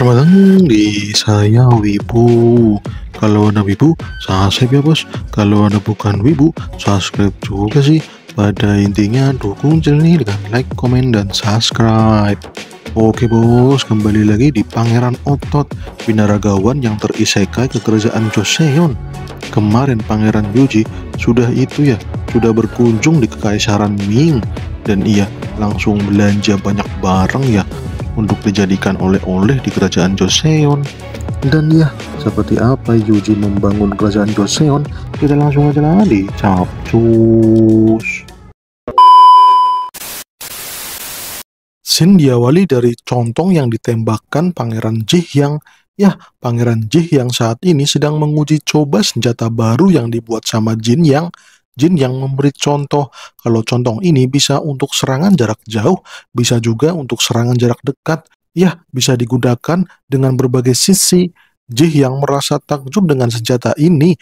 Selamat datang di saya Wibu. Kalau anda Wibu, subscribe ya bos. Kalau anda bukan Wibu, subscribe juga sih. Pada intinya dukung channel ini dengan like, comment dan subscribe. Oke bos, kembali lagi di Pangeran Otot, binaragawan yang terisekai ke kerajaan Joseon. Kemarin Pangeran Yuji sudah itu ya, sudah berkunjung di kekaisaran Ming dan ia langsung belanja banyak barang ya untuk dijadikan oleh-oleh di kerajaan Joseon. Dan ya, seperti apa Yuji membangun kerajaan Joseon, kita langsung aja lah capcus. Sin diawali dari contong yang ditembakkan Pangeran Jihyang Ya, Pangeran Jih yang saat ini sedang menguji coba senjata baru yang dibuat sama Jin yang jin yang memberi contoh kalau contoh ini bisa untuk serangan jarak jauh, bisa juga untuk serangan jarak dekat, ya bisa digunakan dengan berbagai sisi. Jih yang merasa takjub dengan senjata ini,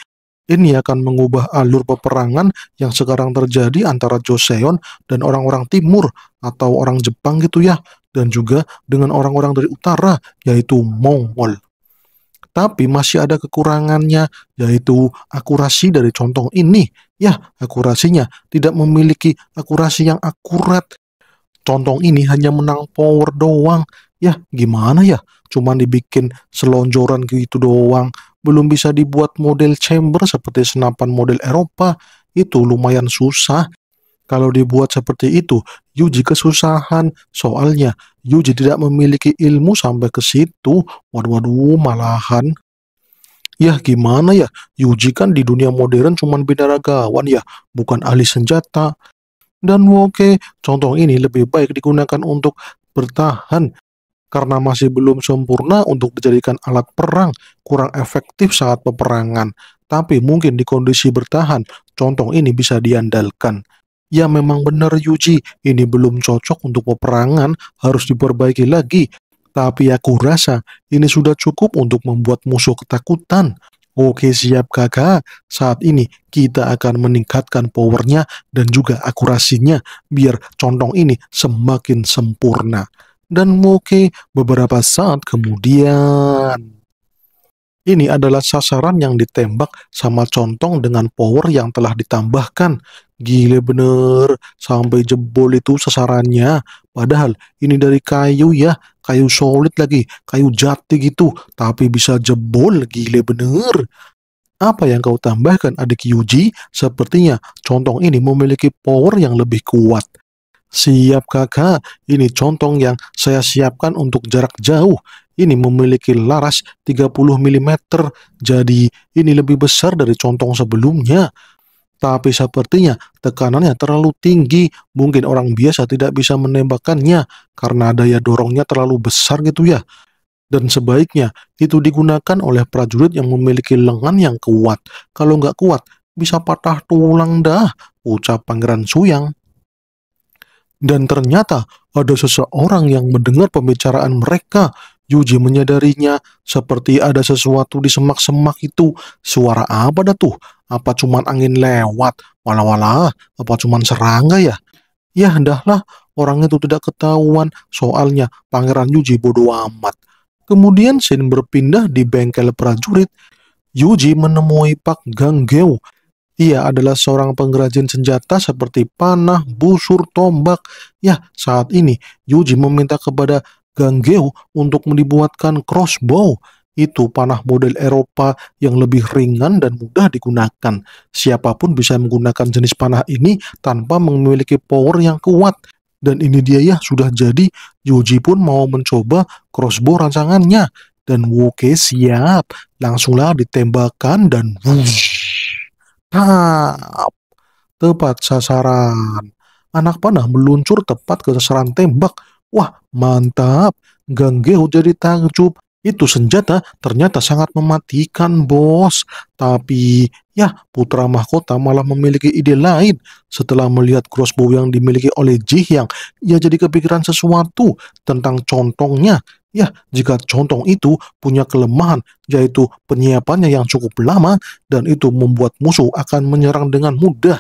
ini akan mengubah alur peperangan yang sekarang terjadi antara Joseon dan orang-orang timur atau orang Jepang gitu ya, dan juga dengan orang-orang dari utara yaitu Mongol tapi masih ada kekurangannya, yaitu akurasi dari contoh ini. Ya, akurasinya tidak memiliki akurasi yang akurat. Contong ini hanya menang power doang. Ya, gimana ya? Cuman dibikin selonjoran gitu doang. Belum bisa dibuat model chamber seperti senapan model Eropa. Itu lumayan susah. Kalau dibuat seperti itu, Yuji kesusahan. Soalnya, Yuji tidak memiliki ilmu sampai ke situ. Waduh, waduh, malahan Ya gimana ya, Yuji kan di dunia modern cuman binaragawan ya, bukan ahli senjata. Dan okay, contoh ini lebih baik digunakan untuk bertahan karena masih belum sempurna untuk dijadikan alat perang, kurang efektif saat peperangan. Tapi mungkin di kondisi bertahan, contoh ini bisa diandalkan. Ya memang benar Yuji, ini belum cocok untuk peperangan, harus diperbaiki lagi tapi aku rasa ini sudah cukup untuk membuat musuh ketakutan. Oke siap kakak, saat ini kita akan meningkatkan powernya dan juga akurasinya biar condong ini semakin sempurna. Dan oke beberapa saat kemudian. Ini adalah sasaran yang ditembak sama contong dengan power yang telah ditambahkan. Gile bener, sampai jebol itu sasarannya. Padahal ini dari kayu ya, kayu solid lagi, kayu jati gitu, tapi bisa jebol, gile bener. Apa yang kau tambahkan adik Yuji? Sepertinya contong ini memiliki power yang lebih kuat. Siap kakak, ini contong yang saya siapkan untuk jarak jauh. Ini memiliki laras 30 mm, jadi ini lebih besar dari contong sebelumnya tapi sepertinya tekanannya terlalu tinggi. Mungkin orang biasa tidak bisa menembakkannya karena daya dorongnya terlalu besar gitu ya. Dan sebaiknya itu digunakan oleh prajurit yang memiliki lengan yang kuat. Kalau nggak kuat, bisa patah tulang dah, ucap Pangeran Suyang. Dan ternyata ada seseorang yang mendengar pembicaraan mereka. Yuji menyadarinya, seperti ada sesuatu di semak-semak itu. Suara apa dah tuh? Apa cuman angin lewat? Walah-walah, apa cuman serangga ya? Ya hendahlah, orang itu tidak ketahuan soalnya Pangeran Yuji bodoh amat. Kemudian Shin berpindah di bengkel prajurit. Yuji menemui Pak Ganggeo. Ia adalah seorang pengrajin senjata seperti panah, busur, tombak. Ya, saat ini Yuji meminta kepada Ganggeo untuk dibuatkan crossbow itu panah model Eropa yang lebih ringan dan mudah digunakan. Siapapun bisa menggunakan jenis panah ini tanpa memiliki power yang kuat. Dan ini dia ya, sudah jadi. Yuji pun mau mencoba crossbow rancangannya. Dan Woke siap, langsunglah ditembakkan dan wush, tap, tepat sasaran. Anak panah meluncur tepat ke sasaran tembak. Wah, mantap. Ganggeho jadi takjub itu senjata ternyata sangat mematikan, bos. Tapi ya, putra mahkota malah memiliki ide lain. Setelah melihat crossbow yang dimiliki oleh Jihyang, ia jadi kepikiran sesuatu tentang contongnya. Ya, jika contong itu punya kelemahan, yaitu penyiapannya yang cukup lama, dan itu membuat musuh akan menyerang dengan mudah.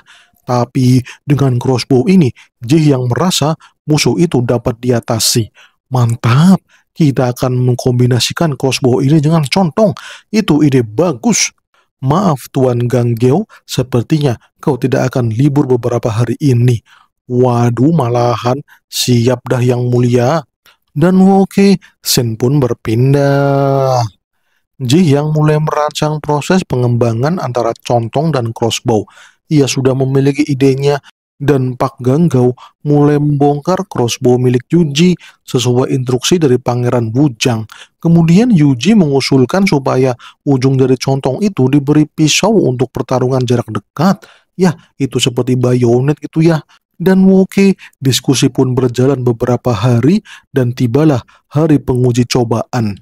Tapi dengan crossbow ini, Jihyang merasa musuh itu dapat diatasi. Mantap, kita akan mengkombinasikan crossbow ini dengan contong. Itu ide bagus. Maaf Tuan Ganggeo, sepertinya kau tidak akan libur beberapa hari ini. Waduh malahan, siap dah yang mulia. Dan oke, Sen pun berpindah. Ji yang mulai merancang proses pengembangan antara contong dan crossbow. Ia sudah memiliki idenya dan Pak Ganggau mulai membongkar crossbow milik Yuji sesuai instruksi dari Pangeran Bujang. Kemudian Yuji mengusulkan supaya ujung dari contong itu diberi pisau untuk pertarungan jarak dekat. Ya, itu seperti bayonet itu ya. Dan Woke, diskusi pun berjalan beberapa hari dan tibalah hari penguji cobaan.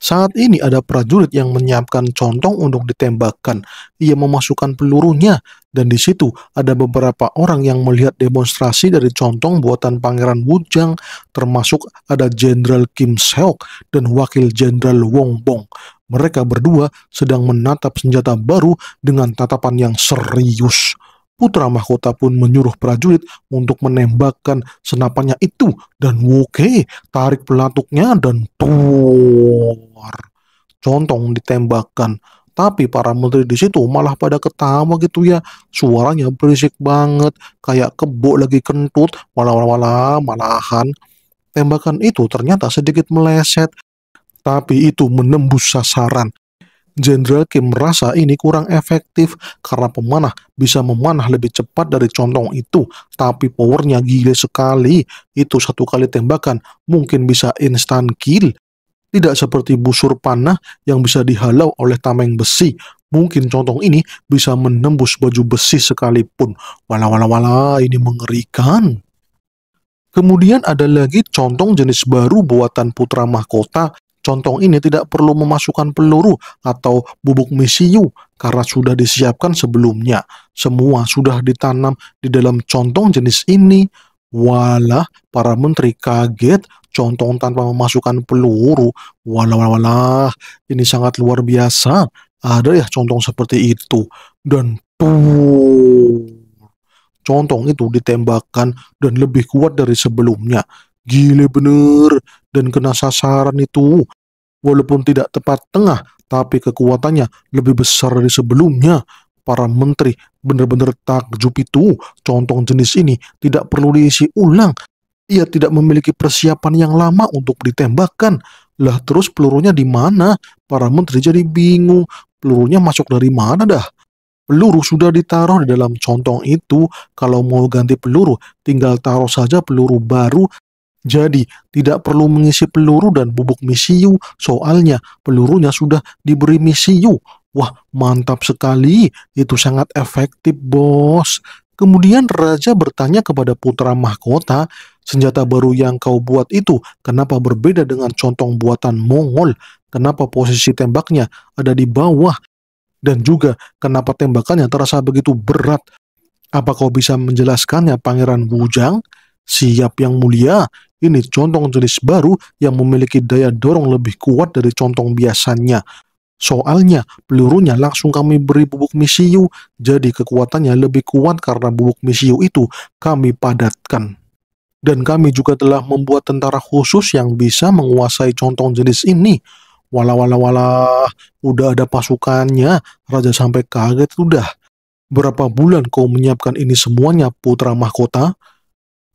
Saat ini ada prajurit yang menyiapkan contong untuk ditembakkan. Ia memasukkan pelurunya dan di situ ada beberapa orang yang melihat demonstrasi dari contong buatan Pangeran Wujang, termasuk ada Jenderal Kim Seok dan Wakil Jenderal Wong Bong. Mereka berdua sedang menatap senjata baru dengan tatapan yang serius. Putra mahkota pun menyuruh prajurit untuk menembakkan senapannya itu dan Woke tarik pelatuknya dan tuh Contong ditembakkan. Tapi para menteri di situ malah pada ketawa gitu ya. Suaranya berisik banget, kayak kebo lagi kentut, malah-malah malahan. Tembakan itu ternyata sedikit meleset, tapi itu menembus sasaran. Jenderal Kim merasa ini kurang efektif karena pemanah bisa memanah lebih cepat dari contong itu, tapi powernya gila sekali. Itu satu kali tembakan mungkin bisa instan kill tidak seperti busur panah yang bisa dihalau oleh tameng besi. Mungkin contong ini bisa menembus baju besi sekalipun. Wala wala wala, ini mengerikan. Kemudian ada lagi contong jenis baru buatan putra mahkota. Contong ini tidak perlu memasukkan peluru atau bubuk misiu karena sudah disiapkan sebelumnya. Semua sudah ditanam di dalam contong jenis ini. Walah, para menteri kaget Contoh tanpa memasukkan peluru. Walah, walah, walah. Ini sangat luar biasa. Ada ya contoh seperti itu. Dan tuh. contoh itu ditembakkan dan lebih kuat dari sebelumnya. Gile bener. Dan kena sasaran itu. Walaupun tidak tepat tengah, tapi kekuatannya lebih besar dari sebelumnya. Para menteri benar-benar takjub itu. Contoh jenis ini tidak perlu diisi ulang ia tidak memiliki persiapan yang lama untuk ditembakkan. Lah terus pelurunya di mana? Para menteri jadi bingung. Pelurunya masuk dari mana dah? Peluru sudah ditaruh di dalam contong itu. Kalau mau ganti peluru, tinggal taruh saja peluru baru jadi, tidak perlu mengisi peluru dan bubuk misiu, soalnya pelurunya sudah diberi misiu. Wah, mantap sekali. Itu sangat efektif, bos. Kemudian raja bertanya kepada putra mahkota, senjata baru yang kau buat itu kenapa berbeda dengan contong buatan Mongol? Kenapa posisi tembaknya ada di bawah? Dan juga kenapa tembakannya terasa begitu berat? Apa kau bisa menjelaskannya Pangeran Bujang? Siap yang mulia, ini contong jenis baru yang memiliki daya dorong lebih kuat dari contong biasanya. Soalnya pelurunya langsung kami beri bubuk misiu, jadi kekuatannya lebih kuat karena bubuk misiu itu kami padatkan. Dan kami juga telah membuat tentara khusus yang bisa menguasai contong jenis ini. Walah, walah, walah, udah ada pasukannya, raja sampai kaget udah. Berapa bulan kau menyiapkan ini semuanya, putra mahkota?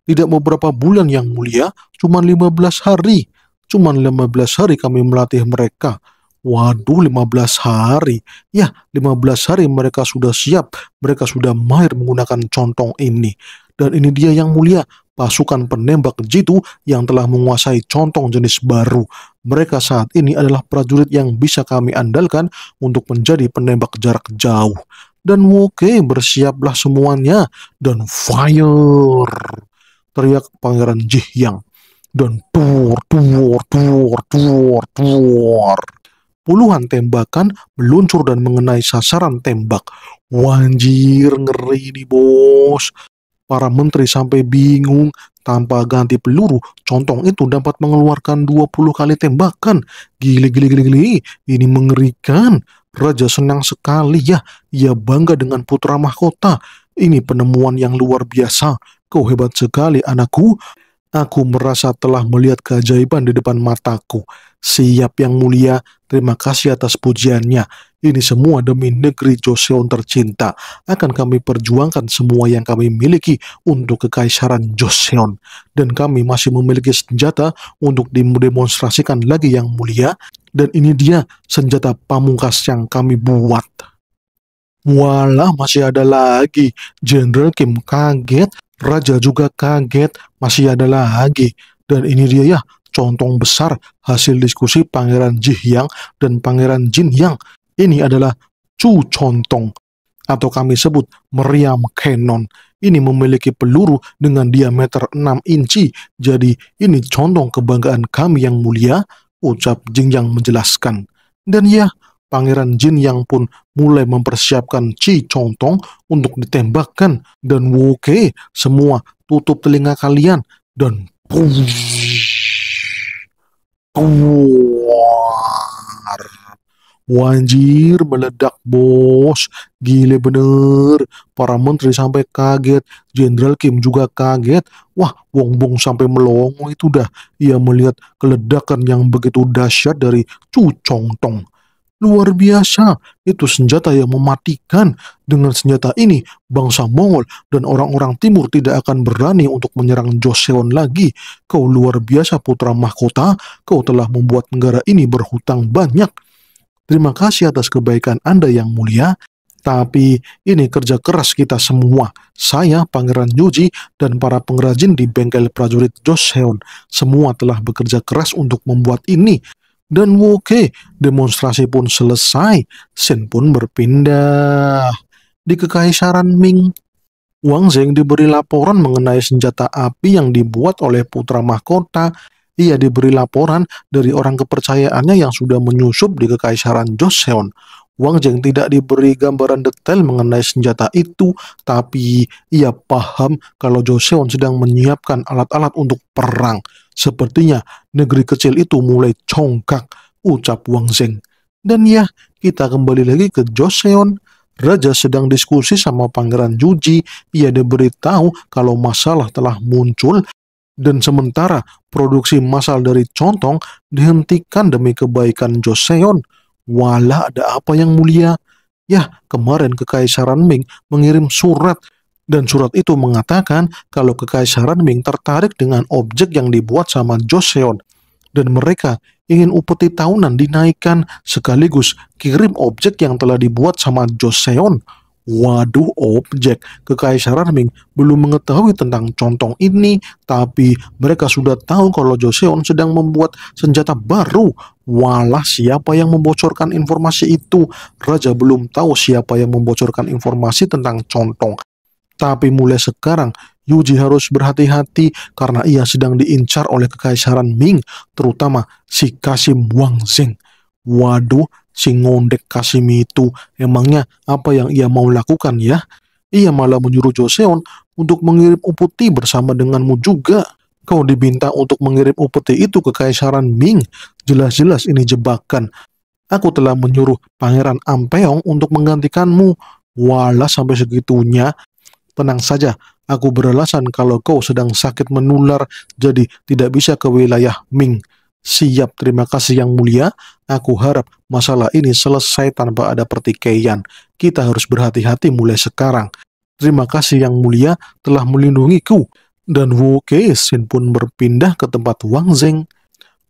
Tidak beberapa bulan yang mulia, cuma 15 hari. Cuma 15 hari kami melatih mereka. Waduh 15 hari. Ya, 15 hari mereka sudah siap, mereka sudah mahir menggunakan contong ini. Dan ini dia yang mulia, pasukan penembak jitu yang telah menguasai contong jenis baru. Mereka saat ini adalah prajurit yang bisa kami andalkan untuk menjadi penembak jarak jauh. Dan oke, okay, bersiaplah semuanya. Dan fire! Teriak Pangeran Jih yang Dan tuor, tuor, tuor, tuor, tuor. Puluhan tembakan meluncur dan mengenai sasaran tembak. Wanjir, ngeri nih bos. Para menteri sampai bingung tanpa ganti peluru, contong itu dapat mengeluarkan 20 kali tembakan. Gili gili gili gili. Ini mengerikan. Raja senang sekali ya. Ia bangga dengan putra mahkota. Ini penemuan yang luar biasa. Kau hebat sekali anakku. Aku merasa telah melihat keajaiban di depan mataku. Siap yang mulia, terima kasih atas pujiannya. Ini semua demi negeri Joseon tercinta. Akan kami perjuangkan semua yang kami miliki untuk kekaisaran Joseon. Dan kami masih memiliki senjata untuk didemonstrasikan lagi yang mulia. Dan ini dia senjata pamungkas yang kami buat. Walah masih ada lagi. Jenderal Kim kaget Raja juga kaget masih ada lagi. Dan ini dia ya, contong besar hasil diskusi Pangeran Jihyang dan Pangeran jin yang Ini adalah Chu Contong atau kami sebut meriam Canon. Ini memiliki peluru dengan diameter 6 inci, jadi ini contong kebanggaan kami yang mulia, ucap yang menjelaskan. Dan ya, Pangeran Jin Yang pun mulai mempersiapkan Chi tong untuk ditembakkan dan Ke semua tutup telinga kalian dan keluar. Wanjir meledak bos, gile bener. Para menteri sampai kaget, Jenderal Kim juga kaget. Wah, Wong Bong sampai melongo itu dah. Ia melihat keledakan yang begitu dahsyat dari Chu Chong Tong. Luar biasa, itu senjata yang mematikan. Dengan senjata ini, bangsa Mongol dan orang-orang timur tidak akan berani untuk menyerang Joseon lagi. Kau luar biasa putra mahkota, kau telah membuat negara ini berhutang banyak. Terima kasih atas kebaikan Anda yang mulia tapi ini kerja keras kita semua. Saya, Pangeran Yuji, dan para pengrajin di bengkel prajurit Joseon, semua telah bekerja keras untuk membuat ini. Dan woke, demonstrasi pun selesai, Shen pun berpindah. Di Kekaisaran Ming, Wang Zheng diberi laporan mengenai senjata api yang dibuat oleh putra mahkota. Ia diberi laporan dari orang kepercayaannya yang sudah menyusup di Kekaisaran Joseon. Wang Jeng tidak diberi gambaran detail mengenai senjata itu, tapi ia paham kalau Joseon sedang menyiapkan alat-alat untuk perang. Sepertinya negeri kecil itu mulai congkak, ucap Wang Zeng. Dan ya, kita kembali lagi ke Joseon. Raja sedang diskusi sama Pangeran Juji. Ia diberitahu kalau masalah telah muncul dan sementara produksi massal dari Contong dihentikan demi kebaikan Joseon. Wala ada apa yang mulia? Ya, kemarin Kekaisaran Ming mengirim surat dan surat itu mengatakan kalau Kekaisaran Ming tertarik dengan objek yang dibuat sama Joseon dan mereka ingin upeti tahunan dinaikkan sekaligus kirim objek yang telah dibuat sama Joseon Waduh objek, Kekaisaran Ming belum mengetahui tentang contong ini, tapi mereka sudah tahu kalau Joseon sedang membuat senjata baru. Walah siapa yang membocorkan informasi itu? Raja belum tahu siapa yang membocorkan informasi tentang contong. Tapi mulai sekarang, Yuji harus berhati-hati karena ia sedang diincar oleh kekaisaran Ming, terutama si Kasim Wang Zeng. Waduh, Si ngondek Kasimi itu emangnya apa yang ia mau lakukan ya? Ia malah menyuruh Joseon untuk mengirim upeti bersama denganmu juga. Kau diminta untuk mengirim upeti itu ke Kaisaran Ming. Jelas-jelas ini jebakan. Aku telah menyuruh Pangeran Ampeong untuk menggantikanmu. Walah sampai segitunya. Tenang saja, aku beralasan kalau kau sedang sakit menular, jadi tidak bisa ke wilayah Ming. Siap, terima kasih yang mulia. Aku harap masalah ini selesai tanpa ada pertikaian. Kita harus berhati-hati mulai sekarang. Terima kasih yang mulia telah melindungiku. Dan Wu Keixin pun berpindah ke tempat Wang Zeng.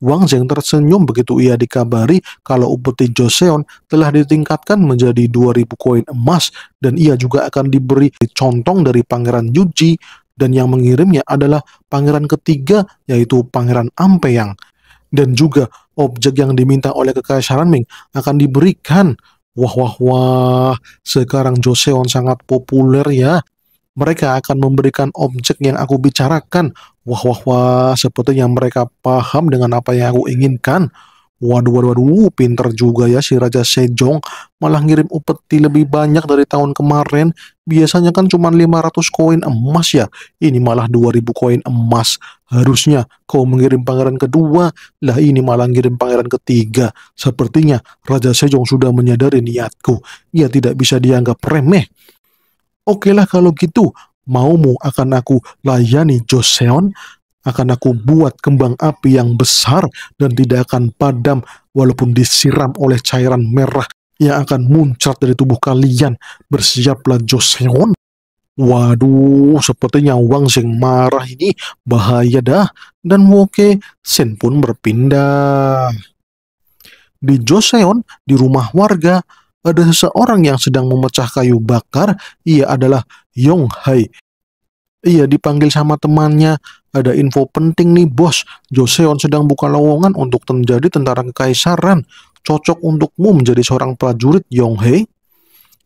Wang Zeng tersenyum begitu ia dikabari kalau upeti Joseon telah ditingkatkan menjadi 2000 koin emas dan ia juga akan diberi contong dari Pangeran Yuji dan yang mengirimnya adalah pangeran ketiga yaitu Pangeran Ampeyang dan juga objek yang diminta oleh kekaisaran Ming akan diberikan. Wah wah wah, sekarang Joseon sangat populer ya. Mereka akan memberikan objek yang aku bicarakan. Wah wah wah, sepertinya mereka paham dengan apa yang aku inginkan. Waduh, waduh, waduh, uh, pinter juga ya si Raja Sejong. Malah ngirim upeti lebih banyak dari tahun kemarin. Biasanya kan cuma 500 koin emas ya. Ini malah 2000 koin emas. Harusnya kau mengirim pangeran kedua. Lah ini malah ngirim pangeran ketiga. Sepertinya Raja Sejong sudah menyadari niatku. Ia tidak bisa dianggap remeh. Oke lah kalau gitu, maumu akan aku layani Joseon? akan aku buat kembang api yang besar dan tidak akan padam walaupun disiram oleh cairan merah yang akan muncrat dari tubuh kalian. Bersiaplah Joseon. Waduh, sepertinya Wang Zeng marah ini bahaya dah. Dan Woke Sen pun berpindah. Di Joseon, di rumah warga, ada seseorang yang sedang memecah kayu bakar. Ia adalah Yong Hai. Ia dipanggil sama temannya ada info penting nih bos, Joseon sedang buka lowongan untuk menjadi tentara kekaisaran, cocok untukmu menjadi seorang prajurit Yonghe.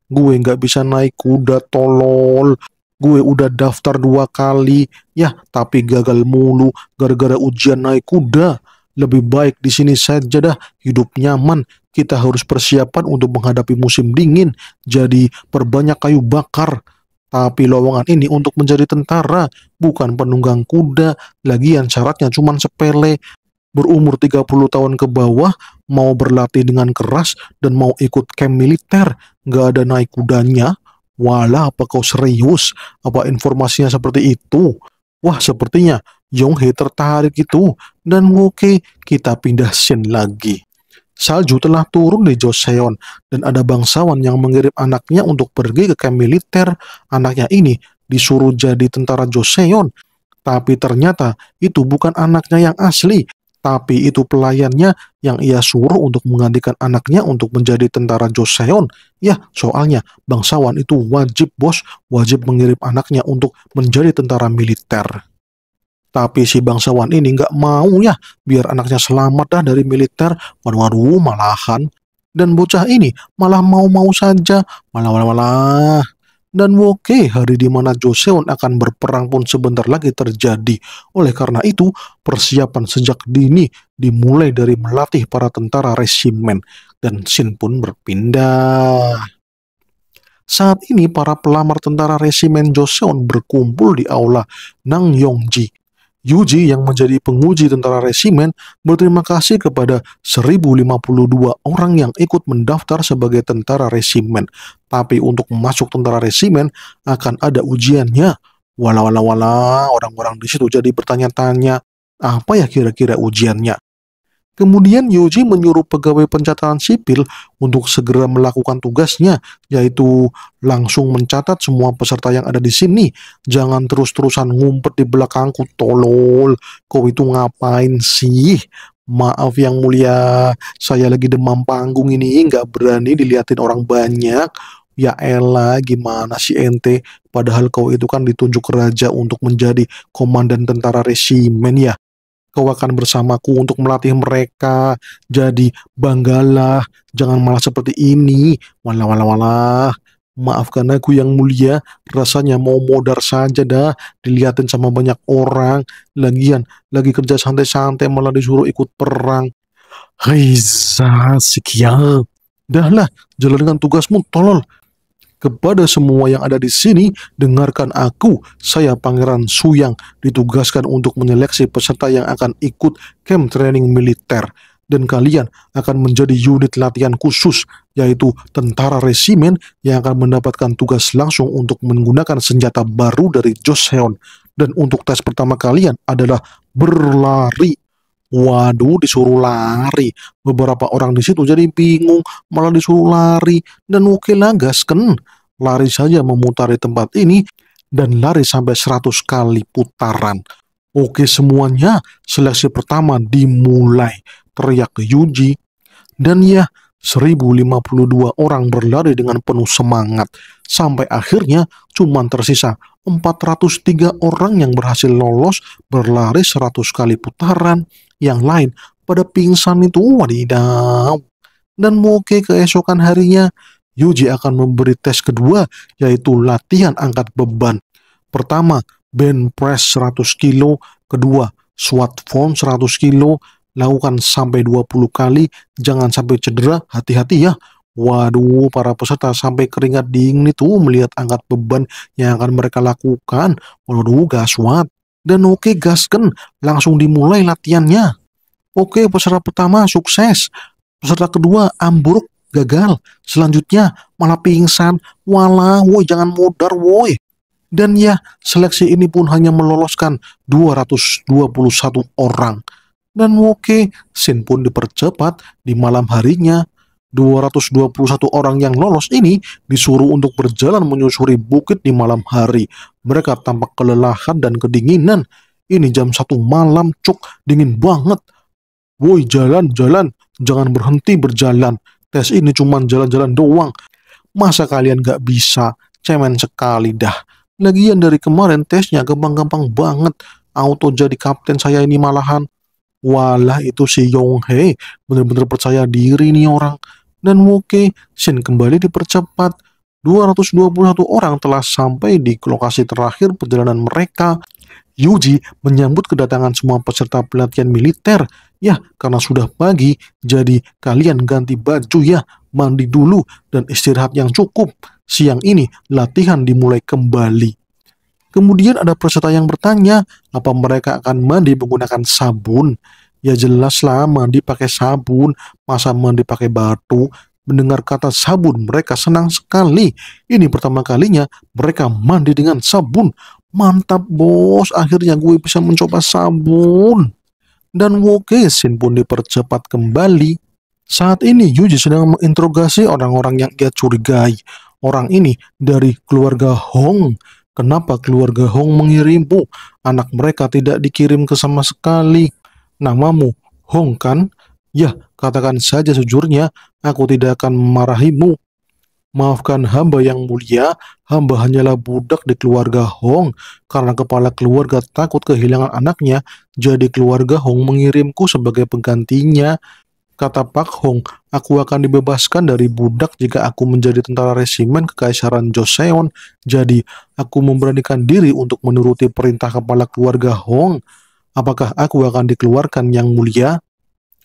Gue nggak bisa naik kuda tolol, gue udah daftar dua kali, ya tapi gagal mulu gara-gara ujian naik kuda. Lebih baik di sini saja dah, hidup nyaman. Kita harus persiapan untuk menghadapi musim dingin, jadi perbanyak kayu bakar tapi lowongan ini untuk menjadi tentara, bukan penunggang kuda. Lagian syaratnya cuma sepele. Berumur 30 tahun ke bawah, mau berlatih dengan keras, dan mau ikut camp militer. Gak ada naik kudanya. Walah, apa kau serius? Apa informasinya seperti itu? Wah, sepertinya Yonghe tertarik itu. Dan oke, okay, kita pindah scene lagi. Salju telah turun di Joseon, dan ada bangsawan yang mengirim anaknya untuk pergi ke kamp militer. Anaknya ini disuruh jadi tentara Joseon, tapi ternyata itu bukan anaknya yang asli, tapi itu pelayannya yang ia suruh untuk menggantikan anaknya untuk menjadi tentara Joseon. Ya, soalnya bangsawan itu wajib bos, wajib mengirim anaknya untuk menjadi tentara militer. Tapi si bangsawan ini nggak mau ya, biar anaknya selamat dah dari militer. Waduh, malahan. Dan bocah ini malah mau-mau saja, malah-malah. Dan oke, hari di mana Joseon akan berperang pun sebentar lagi terjadi. Oleh karena itu, persiapan sejak dini dimulai dari melatih para tentara resimen. Dan Shin pun berpindah. Saat ini para pelamar tentara resimen Joseon berkumpul di aula Nang Yongji Yuji yang menjadi penguji tentara resimen berterima kasih kepada 1052 orang yang ikut mendaftar sebagai tentara resimen. Tapi untuk masuk tentara resimen akan ada ujiannya. walau wala orang-orang di situ jadi bertanya-tanya, apa ya kira-kira ujiannya? Kemudian Yuji menyuruh pegawai pencatatan sipil untuk segera melakukan tugasnya, yaitu langsung mencatat semua peserta yang ada di sini. Jangan terus-terusan ngumpet di belakangku, tolol. Kau itu ngapain sih? Maaf yang mulia, saya lagi demam panggung ini, nggak berani dilihatin orang banyak. Ya Ella, gimana si ente? Padahal kau itu kan ditunjuk raja untuk menjadi komandan tentara resimen ya kau akan bersamaku untuk melatih mereka. Jadi banggalah, jangan malah seperti ini. Walah walah walah. Maafkan aku yang mulia, rasanya mau modar saja dah, dilihatin sama banyak orang. Lagian, lagi kerja santai-santai malah disuruh ikut perang. Hai, sekian. Dahlah, jalan dengan tugasmu, tolol kepada semua yang ada di sini, dengarkan aku, saya Pangeran Suyang, ditugaskan untuk menyeleksi peserta yang akan ikut camp training militer. Dan kalian akan menjadi unit latihan khusus, yaitu tentara resimen yang akan mendapatkan tugas langsung untuk menggunakan senjata baru dari Joseon. Dan untuk tes pertama kalian adalah berlari Waduh, disuruh lari. Beberapa orang di situ jadi bingung, malah disuruh lari. Dan oke lah, gasken, lari saja memutari tempat ini, dan lari sampai 100 kali putaran. Oke semuanya, seleksi pertama dimulai, teriak Yuji. Dan ya, 1052 orang berlari dengan penuh semangat. Sampai akhirnya cuma tersisa 403 orang yang berhasil lolos berlari 100 kali putaran yang lain pada pingsan itu wadidaw. Dan Moke keesokan harinya, Yuji akan memberi tes kedua, yaitu latihan angkat beban. Pertama, band press 100 kilo, kedua, swat form 100 kilo, lakukan sampai 20 kali, jangan sampai cedera, hati-hati ya. Waduh, para peserta sampai keringat dingin itu melihat angkat beban yang akan mereka lakukan. Waduh, gaswat dan oke gasken langsung dimulai latihannya. Oke peserta pertama sukses, peserta kedua ambruk gagal, selanjutnya malah pingsan, wala woi jangan modar woi. Dan ya seleksi ini pun hanya meloloskan 221 orang. Dan oke, Sin pun dipercepat di malam harinya 221 orang yang lolos ini disuruh untuk berjalan menyusuri bukit di malam hari. Mereka tampak kelelahan dan kedinginan. Ini jam satu malam, cuk, dingin banget. Woi, jalan-jalan, jangan berhenti berjalan. Tes ini cuma jalan-jalan doang. Masa kalian gak bisa? Cemen sekali dah. Lagian dari kemarin tesnya gampang-gampang banget. Auto jadi kapten saya ini malahan. Walah itu si Yong bener-bener percaya diri nih orang dan Woke Shin kembali dipercepat. 221 orang telah sampai di lokasi terakhir perjalanan mereka. Yuji menyambut kedatangan semua peserta pelatihan militer. Ya, karena sudah pagi, jadi kalian ganti baju ya, mandi dulu, dan istirahat yang cukup. Siang ini, latihan dimulai kembali. Kemudian ada peserta yang bertanya, apa mereka akan mandi menggunakan sabun? Ya jelas mandi pakai sabun, masa mandi pakai batu. Mendengar kata sabun, mereka senang sekali. Ini pertama kalinya mereka mandi dengan sabun. Mantap bos, akhirnya gue bisa mencoba sabun. Dan Wokesin pun dipercepat kembali. Saat ini Yuji sedang menginterogasi orang-orang yang ia curigai. Orang ini dari keluarga Hong. Kenapa keluarga Hong mengirimku Anak mereka tidak dikirim ke sama sekali namamu Hong kan? Ya, katakan saja sejujurnya, aku tidak akan memarahimu. Maafkan hamba yang mulia, hamba hanyalah budak di keluarga Hong. Karena kepala keluarga takut kehilangan anaknya, jadi keluarga Hong mengirimku sebagai penggantinya. Kata Pak Hong, aku akan dibebaskan dari budak jika aku menjadi tentara resimen Kekaisaran Joseon. Jadi, aku memberanikan diri untuk menuruti perintah kepala keluarga Hong. Apakah aku akan dikeluarkan yang mulia?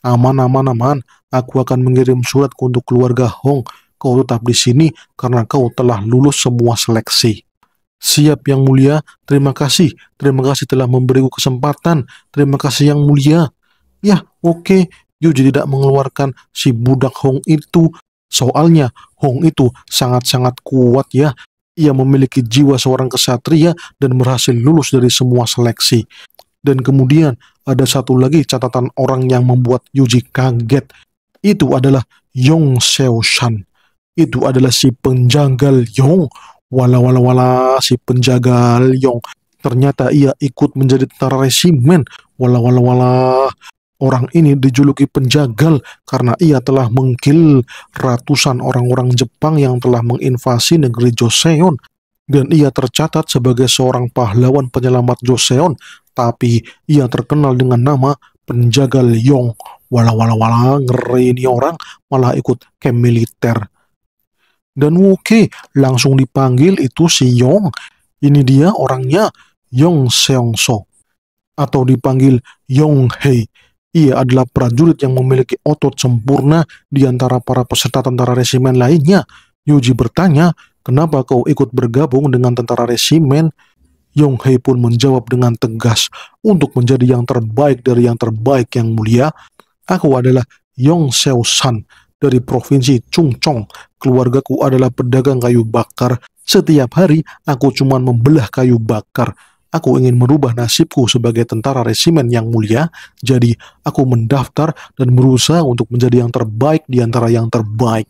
Aman, aman, aman. Aku akan mengirim surat untuk keluarga Hong. Kau tetap di sini karena kau telah lulus semua seleksi. Siap yang mulia, terima kasih. Terima kasih telah memberiku kesempatan. Terima kasih yang mulia. Ya, oke. Okay. Yuji tidak mengeluarkan si budak Hong itu. Soalnya Hong itu sangat-sangat kuat ya. Ia memiliki jiwa seorang kesatria dan berhasil lulus dari semua seleksi. Dan kemudian ada satu lagi catatan orang yang membuat Yuji kaget. Itu adalah Yong Seo Shan. Itu adalah si penjagal Yong. Wala wala wala si penjagal Yong. Ternyata ia ikut menjadi tentara resimen. Wala wala wala. Orang ini dijuluki penjagal karena ia telah mengkil ratusan orang-orang Jepang yang telah menginvasi negeri Joseon dan ia tercatat sebagai seorang pahlawan penyelamat Joseon tapi ia terkenal dengan nama penjaga Leong. walau wala wala ngeri ini orang malah ikut kemiliter. militer. Dan Woke langsung dipanggil itu si Yong. Ini dia orangnya Yong Seong So atau dipanggil Yong Hei. Ia adalah prajurit yang memiliki otot sempurna di antara para peserta tentara resimen lainnya. Yuji bertanya, kenapa kau ikut bergabung dengan tentara resimen? Yong Hei pun menjawab dengan tegas, untuk menjadi yang terbaik dari yang terbaik yang mulia, aku adalah Yong Seo San dari provinsi Chungchong. Keluargaku adalah pedagang kayu bakar. Setiap hari aku cuma membelah kayu bakar. Aku ingin merubah nasibku sebagai tentara resimen yang mulia, jadi aku mendaftar dan berusaha untuk menjadi yang terbaik di antara yang terbaik.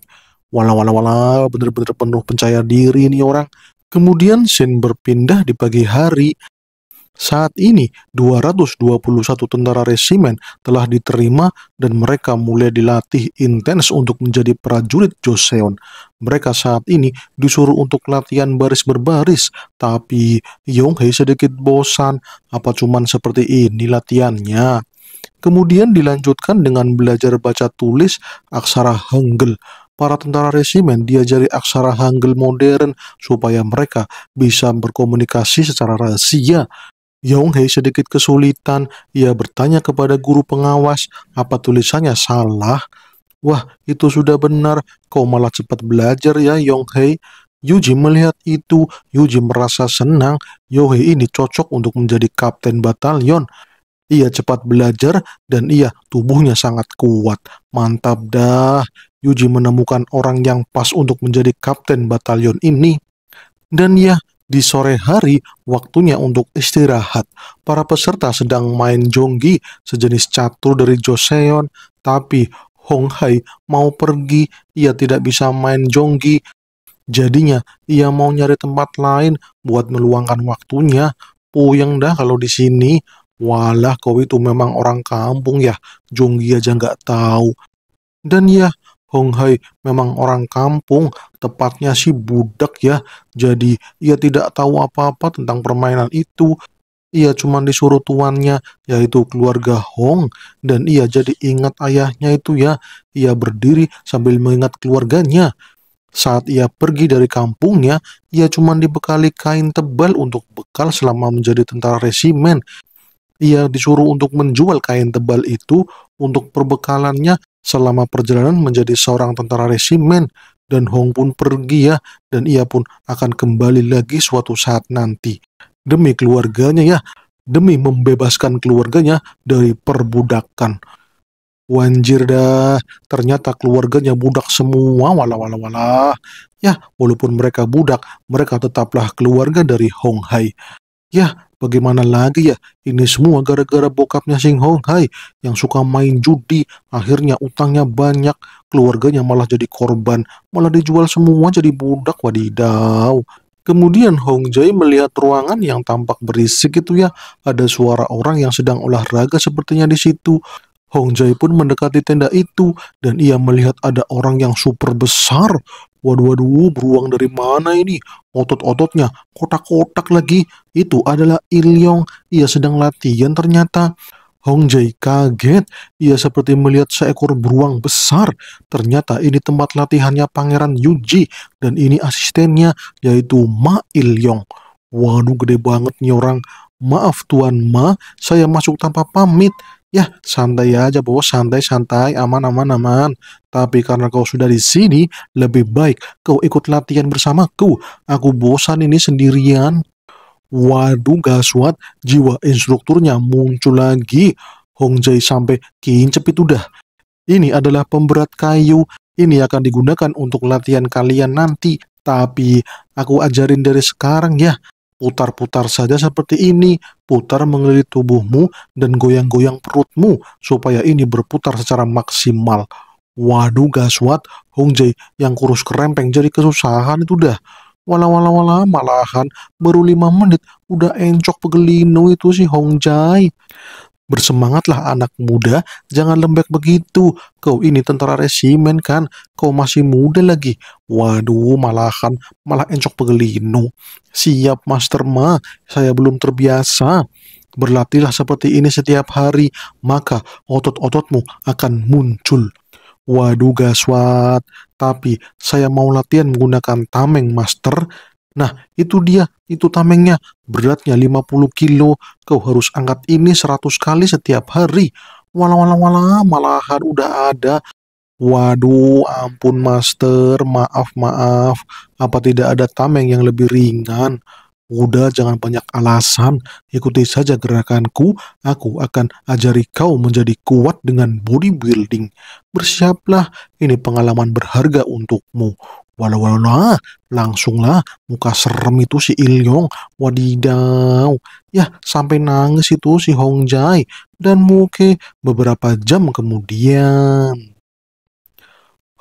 Walau-walau-walau, bener-bener penuh percaya diri ini orang. Kemudian Shin berpindah di pagi hari. Saat ini 221 tentara resimen telah diterima dan mereka mulai dilatih intens untuk menjadi prajurit Joseon. Mereka saat ini disuruh untuk latihan baris berbaris, tapi Yonghei sedikit bosan, apa cuman seperti ini latihannya. Kemudian dilanjutkan dengan belajar baca tulis aksara Hangul para tentara resimen diajari aksara Hangul modern supaya mereka bisa berkomunikasi secara rahasia. Yong Hei sedikit kesulitan, ia bertanya kepada guru pengawas apa tulisannya salah. Wah, itu sudah benar, kau malah cepat belajar ya Yong Hei. Yuji melihat itu, Yuji merasa senang, Yohei ini cocok untuk menjadi kapten batalion. Ia cepat belajar dan ia tubuhnya sangat kuat. Mantap dah. Yuji menemukan orang yang pas untuk menjadi kapten batalion ini. Dan ya, di sore hari waktunya untuk istirahat. Para peserta sedang main jonggi sejenis catur dari Joseon, tapi Hong Hai mau pergi, ia tidak bisa main jonggi. Jadinya ia mau nyari tempat lain buat meluangkan waktunya. Puyeng dah kalau di sini. Walah kau itu memang orang kampung ya, jonggi aja nggak tahu. Dan ya, Hong Hai memang orang kampung, tepatnya si budak ya. Jadi ia tidak tahu apa-apa tentang permainan itu. Ia cuma disuruh tuannya, yaitu keluarga Hong, dan ia jadi ingat ayahnya itu ya. Ia berdiri sambil mengingat keluarganya. Saat ia pergi dari kampungnya, ia cuma dibekali kain tebal untuk bekal selama menjadi tentara resimen. Ia disuruh untuk menjual kain tebal itu untuk perbekalannya Selama perjalanan menjadi seorang tentara resimen dan Hong pun pergi ya dan ia pun akan kembali lagi suatu saat nanti. Demi keluarganya ya, demi membebaskan keluarganya dari perbudakan. Wanjir dah, ternyata keluarganya budak semua, wala wala wala. Ya, walaupun mereka budak, mereka tetaplah keluarga dari Hong Hai. Ya, Bagaimana lagi ya? Ini semua gara-gara bokapnya Sing Hong Hai yang suka main judi. Akhirnya utangnya banyak, keluarganya malah jadi korban, malah dijual semua jadi budak wadidaw. Kemudian Hong Jai melihat ruangan yang tampak berisik itu ya, ada suara orang yang sedang olahraga sepertinya di situ. Hong Jai pun mendekati tenda itu dan ia melihat ada orang yang super besar. Waduh, waduh, beruang dari mana ini? Otot-ototnya, kotak-kotak lagi. Itu adalah Ilyong. Ia sedang latihan ternyata. Hong Jai kaget. Ia seperti melihat seekor beruang besar. Ternyata ini tempat latihannya Pangeran Yuji dan ini asistennya yaitu Ma Ilyong. Waduh gede banget nih orang. Maaf Tuan Ma, saya masuk tanpa pamit. Ya, santai aja bos, santai-santai, aman-aman aman. Tapi karena kau sudah di sini, lebih baik kau ikut latihan bersamaku. Aku bosan ini sendirian. Waduh gaswat, jiwa instrukturnya muncul lagi. Hong Jai sampai kincep itu dah. Ini adalah pemberat kayu. Ini akan digunakan untuk latihan kalian nanti. Tapi aku ajarin dari sekarang ya putar-putar saja seperti ini, putar mengelilingi tubuhmu dan goyang-goyang perutmu supaya ini berputar secara maksimal. Waduh gaswat, Hongjai yang kurus kerempeng jadi kesusahan itu dah. Wala wala wala malahan baru lima menit udah encok pegelinu itu si Hongjai. Bersemangatlah anak muda, jangan lembek begitu. Kau ini tentara resimen kan? Kau masih muda lagi. Waduh, malahan, malah encok pegelinu. Siap, Master Ma, saya belum terbiasa. Berlatihlah seperti ini setiap hari, maka otot-ototmu akan muncul. Waduh, Gaswat, tapi saya mau latihan menggunakan tameng, Master. Nah, itu dia, itu tamengnya. Beratnya 50 kilo, kau harus angkat ini 100 kali setiap hari. Walau, walah, walah, malahan udah ada. Waduh, ampun master, maaf, maaf. Apa tidak ada tameng yang lebih ringan? Udah jangan banyak alasan, ikuti saja gerakanku, aku akan ajari kau menjadi kuat dengan bodybuilding. Bersiaplah, ini pengalaman berharga untukmu. Walau walau nah, langsunglah muka serem itu si Ilyong. Wadidaw, ya sampai nangis itu si Hong Jai dan mungkin beberapa jam kemudian.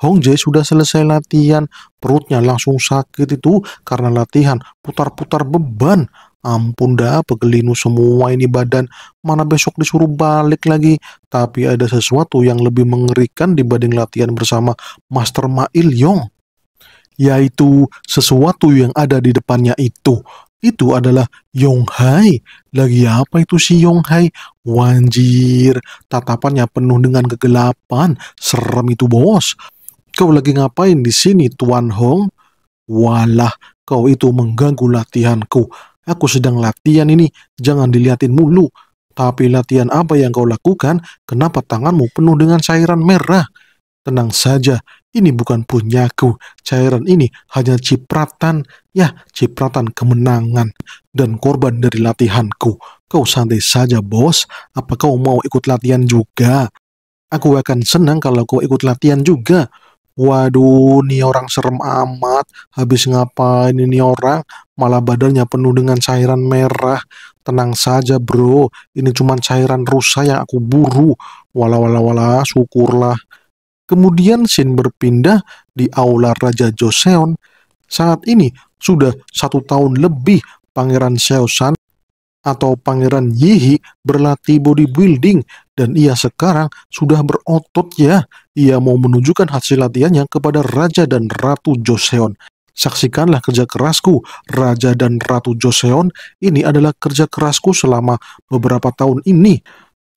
Hong Jai sudah selesai latihan, perutnya langsung sakit itu karena latihan putar-putar beban. Ampun dah, pegelinu semua ini badan. Mana besok disuruh balik lagi. Tapi ada sesuatu yang lebih mengerikan dibanding latihan bersama Master Ma Ilyong yaitu sesuatu yang ada di depannya itu. Itu adalah yong hai Lagi apa itu si yong hai Wanjir, tatapannya penuh dengan kegelapan. Serem itu bos. Kau lagi ngapain di sini, Tuan Hong? Walah, kau itu mengganggu latihanku. Aku sedang latihan ini, jangan dilihatin mulu. Tapi latihan apa yang kau lakukan? Kenapa tanganmu penuh dengan cairan merah? Tenang saja, ini bukan punyaku. Cairan ini hanya cipratan, ya cipratan kemenangan dan korban dari latihanku. Kau santai saja, bos. Apa kau mau ikut latihan juga? Aku akan senang kalau kau ikut latihan juga. Waduh, ini orang serem amat. Habis ngapain ini orang? Malah badannya penuh dengan cairan merah. Tenang saja, bro. Ini cuma cairan rusa yang aku buru. Wala wala wala, syukurlah. Kemudian Shin berpindah di aula Raja Joseon. Saat ini sudah satu tahun lebih Pangeran Seosan atau Pangeran Yihi berlatih bodybuilding dan ia sekarang sudah berotot ya. Ia mau menunjukkan hasil latihannya kepada Raja dan Ratu Joseon. Saksikanlah kerja kerasku, Raja dan Ratu Joseon. Ini adalah kerja kerasku selama beberapa tahun ini.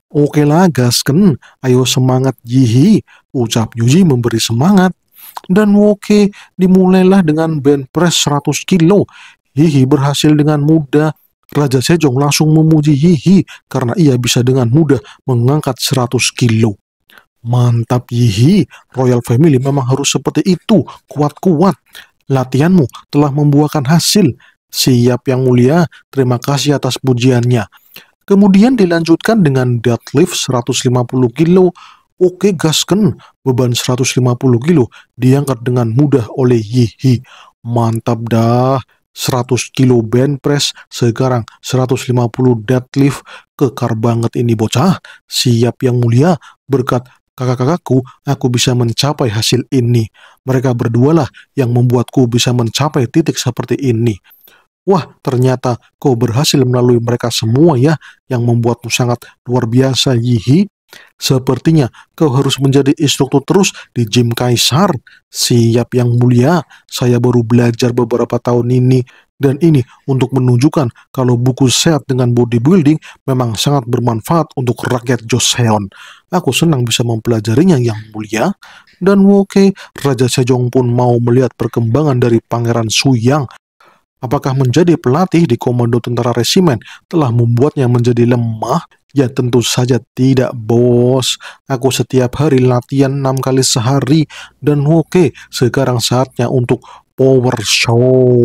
Oke lah gasken, ayo semangat Yihi. Ucap Yuji memberi semangat. Dan Woke dimulailah dengan band press 100 kilo. Hihi berhasil dengan mudah. Raja Sejong langsung memuji Hihi karena ia bisa dengan mudah mengangkat 100 kilo. Mantap Yihi, Royal Family memang harus seperti itu, kuat-kuat. Latihanmu telah membuahkan hasil. Siap yang mulia, terima kasih atas pujiannya. Kemudian dilanjutkan dengan deadlift 150 kilo, Oke gasken, beban 150 kilo diangkat dengan mudah oleh Yihi. Mantap dah, 100 kilo band press, sekarang 150 deadlift, kekar banget ini bocah. Siap yang mulia, berkat kakak-kakakku, aku bisa mencapai hasil ini. Mereka berdualah yang membuatku bisa mencapai titik seperti ini. Wah, ternyata kau berhasil melalui mereka semua ya, yang membuatmu sangat luar biasa, Yihi. Sepertinya kau harus menjadi instruktur terus di gym Kaisar. Siap yang mulia, saya baru belajar beberapa tahun ini. Dan ini untuk menunjukkan kalau buku sehat dengan bodybuilding memang sangat bermanfaat untuk rakyat Joseon. Aku senang bisa mempelajarinya yang mulia. Dan Woke, Raja Sejong pun mau melihat perkembangan dari Pangeran Suyang Apakah menjadi pelatih di komando tentara resimen telah membuatnya menjadi lemah Ya tentu saja tidak bos, aku setiap hari latihan 6 kali sehari dan oke okay, sekarang saatnya untuk power show.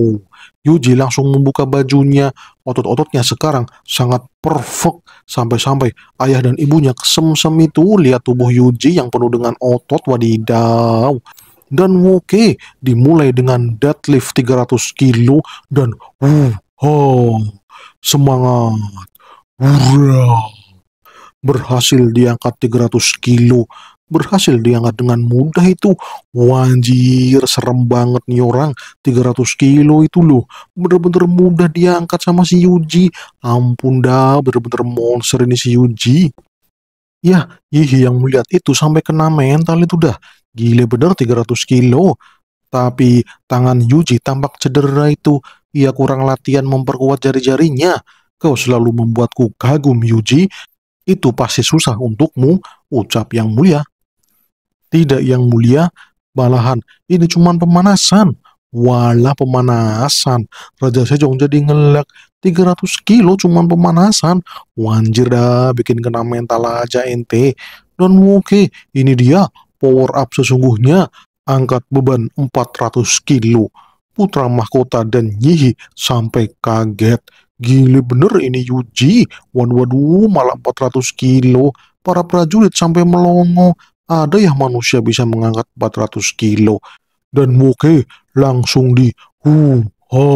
Yuji langsung membuka bajunya, otot-ototnya sekarang sangat perfect sampai-sampai ayah dan ibunya kesem-sem itu lihat tubuh Yuji yang penuh dengan otot wadidaw dan oke okay, dimulai dengan deadlift 300 kilo dan wuh, oh, semangat Hurrah! Berhasil diangkat 300 kilo. Berhasil diangkat dengan mudah itu. Wajir, serem banget nih orang. 300 kilo itu loh. Bener-bener mudah diangkat sama si Yuji. Ampun dah, bener-bener monster ini si Yuji. Ya, Yihi yang melihat itu sampai kena mental itu dah. Gile bener 300 kilo. Tapi tangan Yuji tampak cedera itu. Ia kurang latihan memperkuat jari-jarinya. Kau selalu membuatku kagum, Yuji. Itu pasti susah untukmu, ucap yang mulia. Tidak yang mulia, malahan ini cuma pemanasan. Walah pemanasan, Raja Sejong jadi ngelak 300 kilo cuma pemanasan. Wanjir dah, bikin kena mental aja ente. Dan oke, ini dia power up sesungguhnya. Angkat beban 400 kilo. Putra mahkota dan Yihi sampai kaget. Gile bener ini Yuji. Waduh, waduh, malah 400 kilo. Para prajurit sampai melongo. Ada ya manusia bisa mengangkat 400 kilo. Dan Woke langsung di hu ho.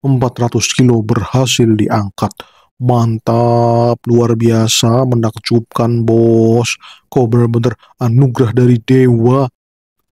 400 kilo berhasil diangkat. Mantap, luar biasa, menakjubkan bos. Kau benar-benar anugerah dari dewa.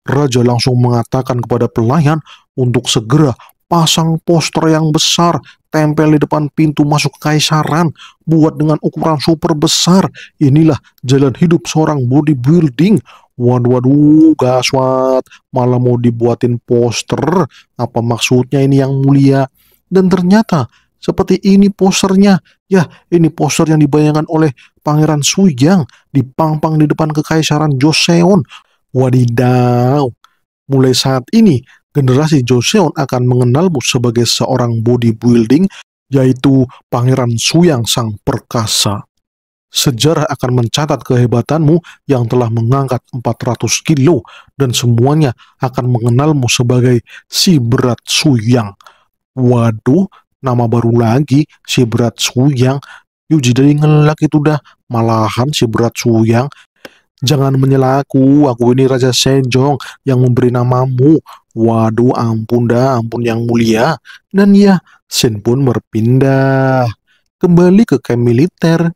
Raja langsung mengatakan kepada pelayan untuk segera pasang poster yang besar tempel di depan pintu masuk kaisaran, buat dengan ukuran super besar. Inilah jalan hidup seorang bodybuilding. Waduh, waduh, gaswat, malah mau dibuatin poster. Apa maksudnya ini yang mulia? Dan ternyata seperti ini posternya. Ya, ini poster yang dibayangkan oleh Pangeran Suyang dipangpang di depan kekaisaran Joseon. Wadidaw. Mulai saat ini, generasi Joseon akan mengenalmu sebagai seorang bodybuilding, yaitu Pangeran Suyang Sang Perkasa. Sejarah akan mencatat kehebatanmu yang telah mengangkat 400 kilo dan semuanya akan mengenalmu sebagai si berat Suyang. Waduh, nama baru lagi si berat Suyang. Yuji dari ngelak itu dah malahan si berat Suyang Jangan menyela aku, ini Raja Sejong yang memberi namamu. Waduh, ampun dah, ampun yang mulia. Dan ya, Shen pun berpindah. Kembali ke kamp militer,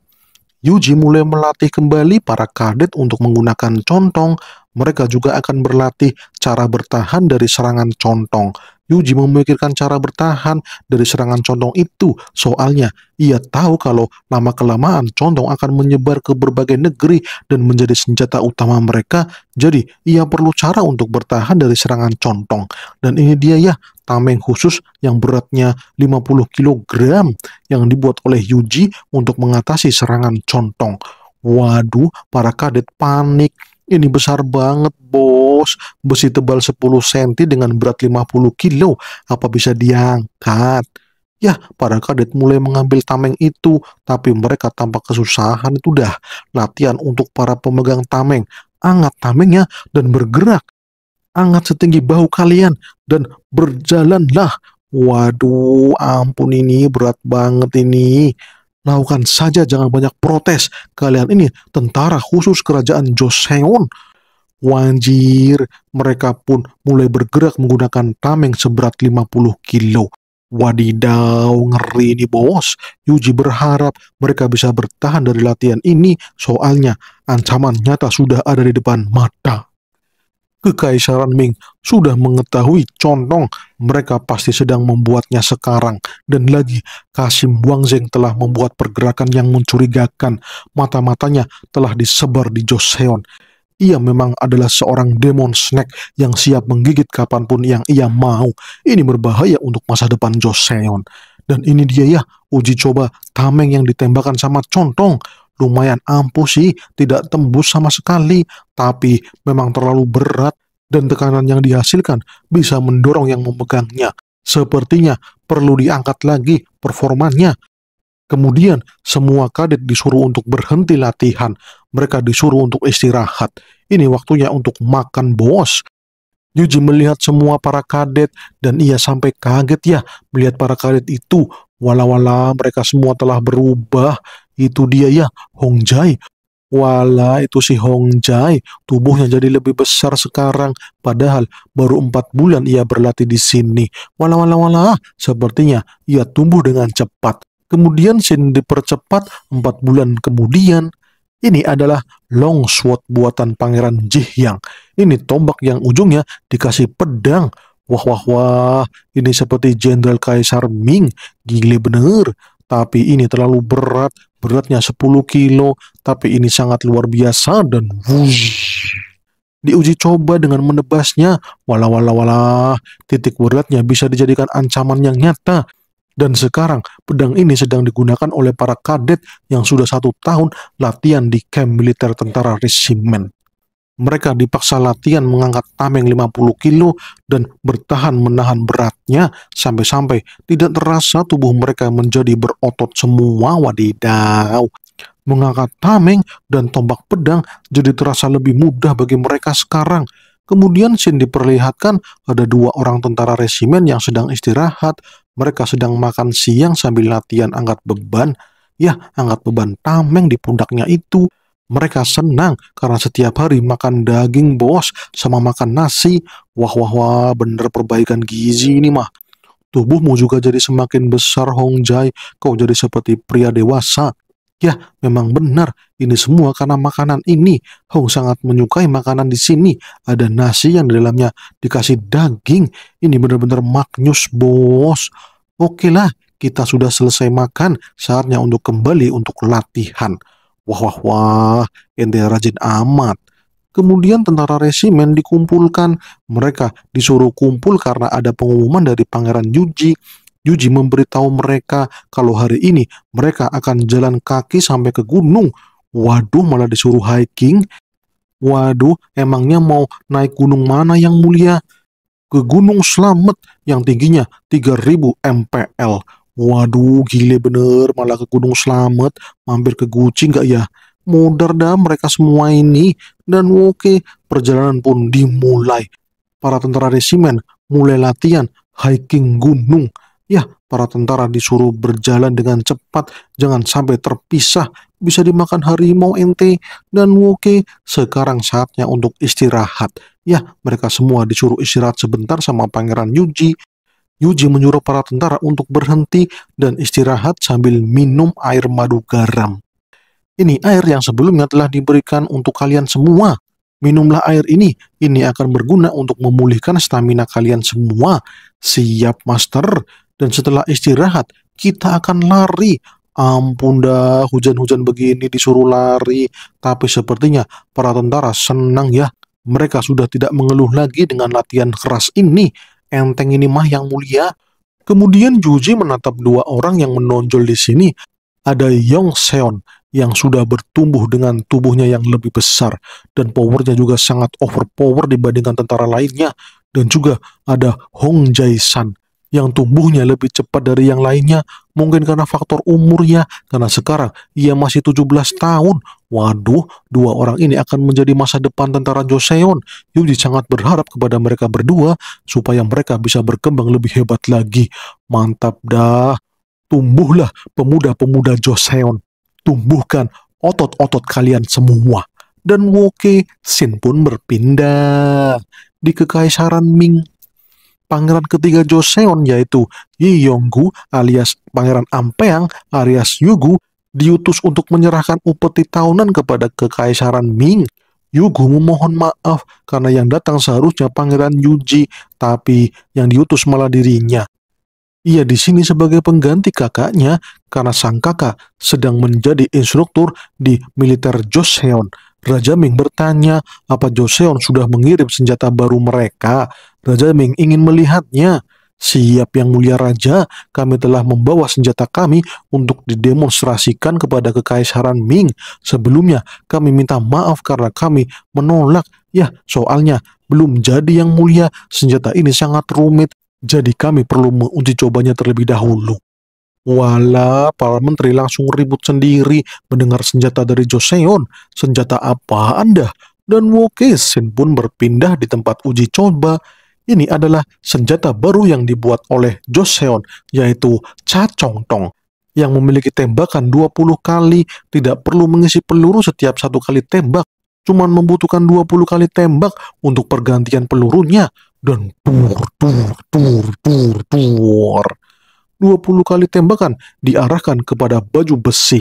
Yuji mulai melatih kembali para kadet untuk menggunakan contong mereka juga akan berlatih cara bertahan dari serangan contong. Yuji memikirkan cara bertahan dari serangan contong itu. Soalnya, ia tahu kalau lama-kelamaan contong akan menyebar ke berbagai negeri dan menjadi senjata utama mereka. Jadi, ia perlu cara untuk bertahan dari serangan contong. Dan ini dia ya, tameng khusus yang beratnya 50 kg yang dibuat oleh Yuji untuk mengatasi serangan contong. Waduh, para kadet panik ini besar banget bos, besi tebal 10 cm dengan berat 50 kilo, apa bisa diangkat? Ya, para kadet mulai mengambil tameng itu, tapi mereka tampak kesusahan itu dah. Latihan untuk para pemegang tameng, angkat tamengnya dan bergerak. Angkat setinggi bahu kalian dan berjalanlah. Waduh, ampun ini berat banget ini. Lakukan saja jangan banyak protes. Kalian ini tentara khusus kerajaan Joseon. Wanjir, mereka pun mulai bergerak menggunakan tameng seberat 50 kilo. Wadidaw, ngeri ini bos. Yuji berharap mereka bisa bertahan dari latihan ini, soalnya ancaman nyata sudah ada di depan mata. Kekaisaran Ming sudah mengetahui condong mereka pasti sedang membuatnya sekarang. Dan lagi, Kasim Wang Zeng telah membuat pergerakan yang mencurigakan. Mata-matanya telah disebar di Joseon. Ia memang adalah seorang demon snack yang siap menggigit kapanpun yang ia mau. Ini berbahaya untuk masa depan Joseon. Dan ini dia ya, uji coba tameng yang ditembakkan sama contong. Lumayan ampuh sih, tidak tembus sama sekali, tapi memang terlalu berat dan tekanan yang dihasilkan bisa mendorong yang memegangnya. Sepertinya perlu diangkat lagi performanya. Kemudian semua kadet disuruh untuk berhenti latihan. Mereka disuruh untuk istirahat. Ini waktunya untuk makan bos. Yuji melihat semua para kadet dan ia sampai kaget ya melihat para kadet itu Wala-wala mereka semua telah berubah. Itu dia ya, Hong Jai. Wala itu si Hong Jai, tubuhnya jadi lebih besar sekarang. Padahal baru empat bulan ia berlatih di sini. Wala wala wala, sepertinya ia tumbuh dengan cepat. Kemudian Shin dipercepat empat bulan kemudian. Ini adalah long sword buatan Pangeran Jihyang. Ini tombak yang ujungnya dikasih pedang Wah wah wah, ini seperti Jenderal Kaisar Ming, gile bener. Tapi ini terlalu berat, beratnya 10 kilo, tapi ini sangat luar biasa dan wush. Diuji coba dengan menebasnya, walau walau walah, titik beratnya bisa dijadikan ancaman yang nyata. Dan sekarang pedang ini sedang digunakan oleh para kadet yang sudah satu tahun latihan di kamp militer tentara resimen. Mereka dipaksa latihan mengangkat tameng 50 kilo dan bertahan menahan beratnya sampai-sampai tidak terasa tubuh mereka menjadi berotot semua wadidaw. Mengangkat tameng dan tombak pedang jadi terasa lebih mudah bagi mereka sekarang. Kemudian Shin diperlihatkan ada dua orang tentara resimen yang sedang istirahat. Mereka sedang makan siang sambil latihan angkat beban. Ya, angkat beban tameng di pundaknya itu. Mereka senang karena setiap hari makan daging bos sama makan nasi. Wah wah wah bener perbaikan gizi ini mah. Tubuhmu juga jadi semakin besar Hong Jai. Kau jadi seperti pria dewasa. Ya, memang benar. Ini semua karena makanan ini. Hong sangat menyukai makanan di sini. Ada nasi yang di dalamnya dikasih daging. Ini benar-benar maknyus, bos. Oke lah, kita sudah selesai makan. Saatnya untuk kembali untuk latihan. Wah wah wah, ente rajin amat. Kemudian tentara resimen dikumpulkan. Mereka disuruh kumpul karena ada pengumuman dari Pangeran Yuji. Yuji memberitahu mereka kalau hari ini mereka akan jalan kaki sampai ke gunung. Waduh, malah disuruh hiking. Waduh, emangnya mau naik gunung mana yang mulia? Ke Gunung Slamet yang tingginya 3000 MPL. Waduh, gile bener, malah ke Gunung Slamet, mampir ke gucing nggak ya? Mudar dah mereka semua ini. Dan oke, okay, perjalanan pun dimulai. Para tentara resimen mulai latihan hiking gunung. Ya, para tentara disuruh berjalan dengan cepat, jangan sampai terpisah, bisa dimakan harimau ente, dan oke, sekarang saatnya untuk istirahat. Ya, mereka semua disuruh istirahat sebentar sama Pangeran Yuji, Yuji menyuruh para tentara untuk berhenti dan istirahat sambil minum air madu garam. Ini air yang sebelumnya telah diberikan untuk kalian semua. Minumlah air ini, ini akan berguna untuk memulihkan stamina kalian semua. Siap, Master. Dan setelah istirahat, kita akan lari. Ampun dah, hujan-hujan begini disuruh lari. Tapi sepertinya para tentara senang ya. Mereka sudah tidak mengeluh lagi dengan latihan keras ini Enteng ini mah yang mulia. Kemudian Juji menatap dua orang yang menonjol di sini. Ada Yong Seon yang sudah bertumbuh dengan tubuhnya yang lebih besar dan powernya juga sangat overpower dibandingkan tentara lainnya. Dan juga ada Hong Jae San yang tumbuhnya lebih cepat dari yang lainnya, mungkin karena faktor umurnya, karena sekarang ia masih 17 tahun, Waduh, dua orang ini akan menjadi masa depan tentara Joseon. Yuji sangat berharap kepada mereka berdua supaya mereka bisa berkembang lebih hebat lagi. Mantap dah. Tumbuhlah pemuda-pemuda Joseon. Tumbuhkan otot-otot kalian semua. Dan Woke Sin pun berpindah di kekaisaran Ming. Pangeran ketiga Joseon yaitu Yi Yonggu alias Pangeran Ampeang alias Yugu diutus untuk menyerahkan upeti tahunan kepada kekaisaran Ming. Yugu memohon maaf karena yang datang seharusnya Pangeran Yuji, tapi yang diutus malah dirinya. Ia di sini sebagai pengganti kakaknya karena sang kakak sedang menjadi instruktur di militer Joseon. Raja Ming bertanya apa Joseon sudah mengirim senjata baru mereka. Raja Ming ingin melihatnya. Siap yang mulia raja, kami telah membawa senjata kami untuk didemonstrasikan kepada kekaisaran Ming. Sebelumnya, kami minta maaf karena kami menolak. Ya, soalnya belum jadi yang mulia, senjata ini sangat rumit, jadi kami perlu menguji cobanya terlebih dahulu. Wala, para menteri langsung ribut sendiri mendengar senjata dari Joseon. Senjata apa Anda? Dan Wokesin pun berpindah di tempat uji coba. Ini adalah senjata baru yang dibuat oleh Joseon, yaitu Cha Chong Tong, yang memiliki tembakan 20 kali, tidak perlu mengisi peluru setiap satu kali tembak, cuman membutuhkan 20 kali tembak untuk pergantian pelurunya, dan tur, tur, tur, tur, tur. 20 kali tembakan diarahkan kepada baju besi.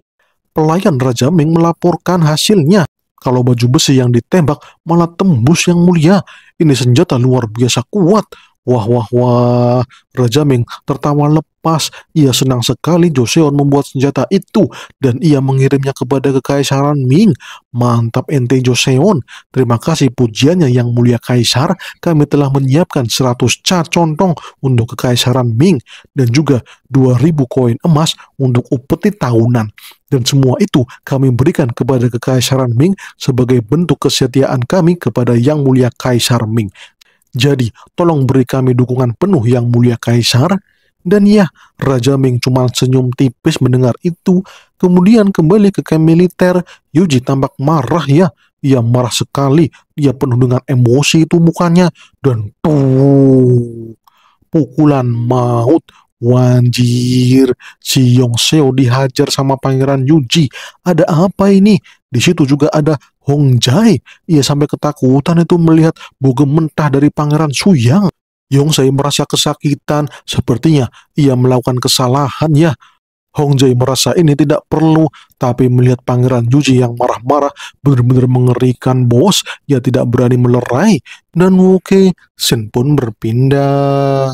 Pelayan Raja Ming melaporkan hasilnya kalau baju besi yang ditembak malah tembus yang mulia ini senjata luar biasa kuat. Wah, wah, wah. Raja Ming tertawa lepas. Ia senang sekali Joseon membuat senjata itu dan ia mengirimnya kepada kekaisaran Ming. Mantap ente Joseon. Terima kasih pujiannya yang mulia kaisar. Kami telah menyiapkan 100 cat contong untuk kekaisaran Ming dan juga 2000 koin emas untuk upeti tahunan dan semua itu kami berikan kepada kekaisaran Ming sebagai bentuk kesetiaan kami kepada Yang Mulia Kaisar Ming. Jadi, tolong beri kami dukungan penuh Yang Mulia Kaisar. Dan ya, Raja Ming cuma senyum tipis mendengar itu, kemudian kembali ke kem militer. Yuji tampak marah ya, ia marah sekali, ia penuh dengan emosi itu mukanya, dan tuh, pukulan maut Wanjir, si Yongseo dihajar sama pangeran Yuji. Ada apa ini? Di situ juga ada Hong Jae. Ia sampai ketakutan itu melihat boge mentah dari pangeran Suyang. Yongsei merasa kesakitan, sepertinya ia melakukan kesalahan ya. Hong Jae merasa ini tidak perlu, tapi melihat pangeran Yuji yang marah-marah benar-benar mengerikan bos, ia tidak berani melerai. Dan Woke Sen pun berpindah.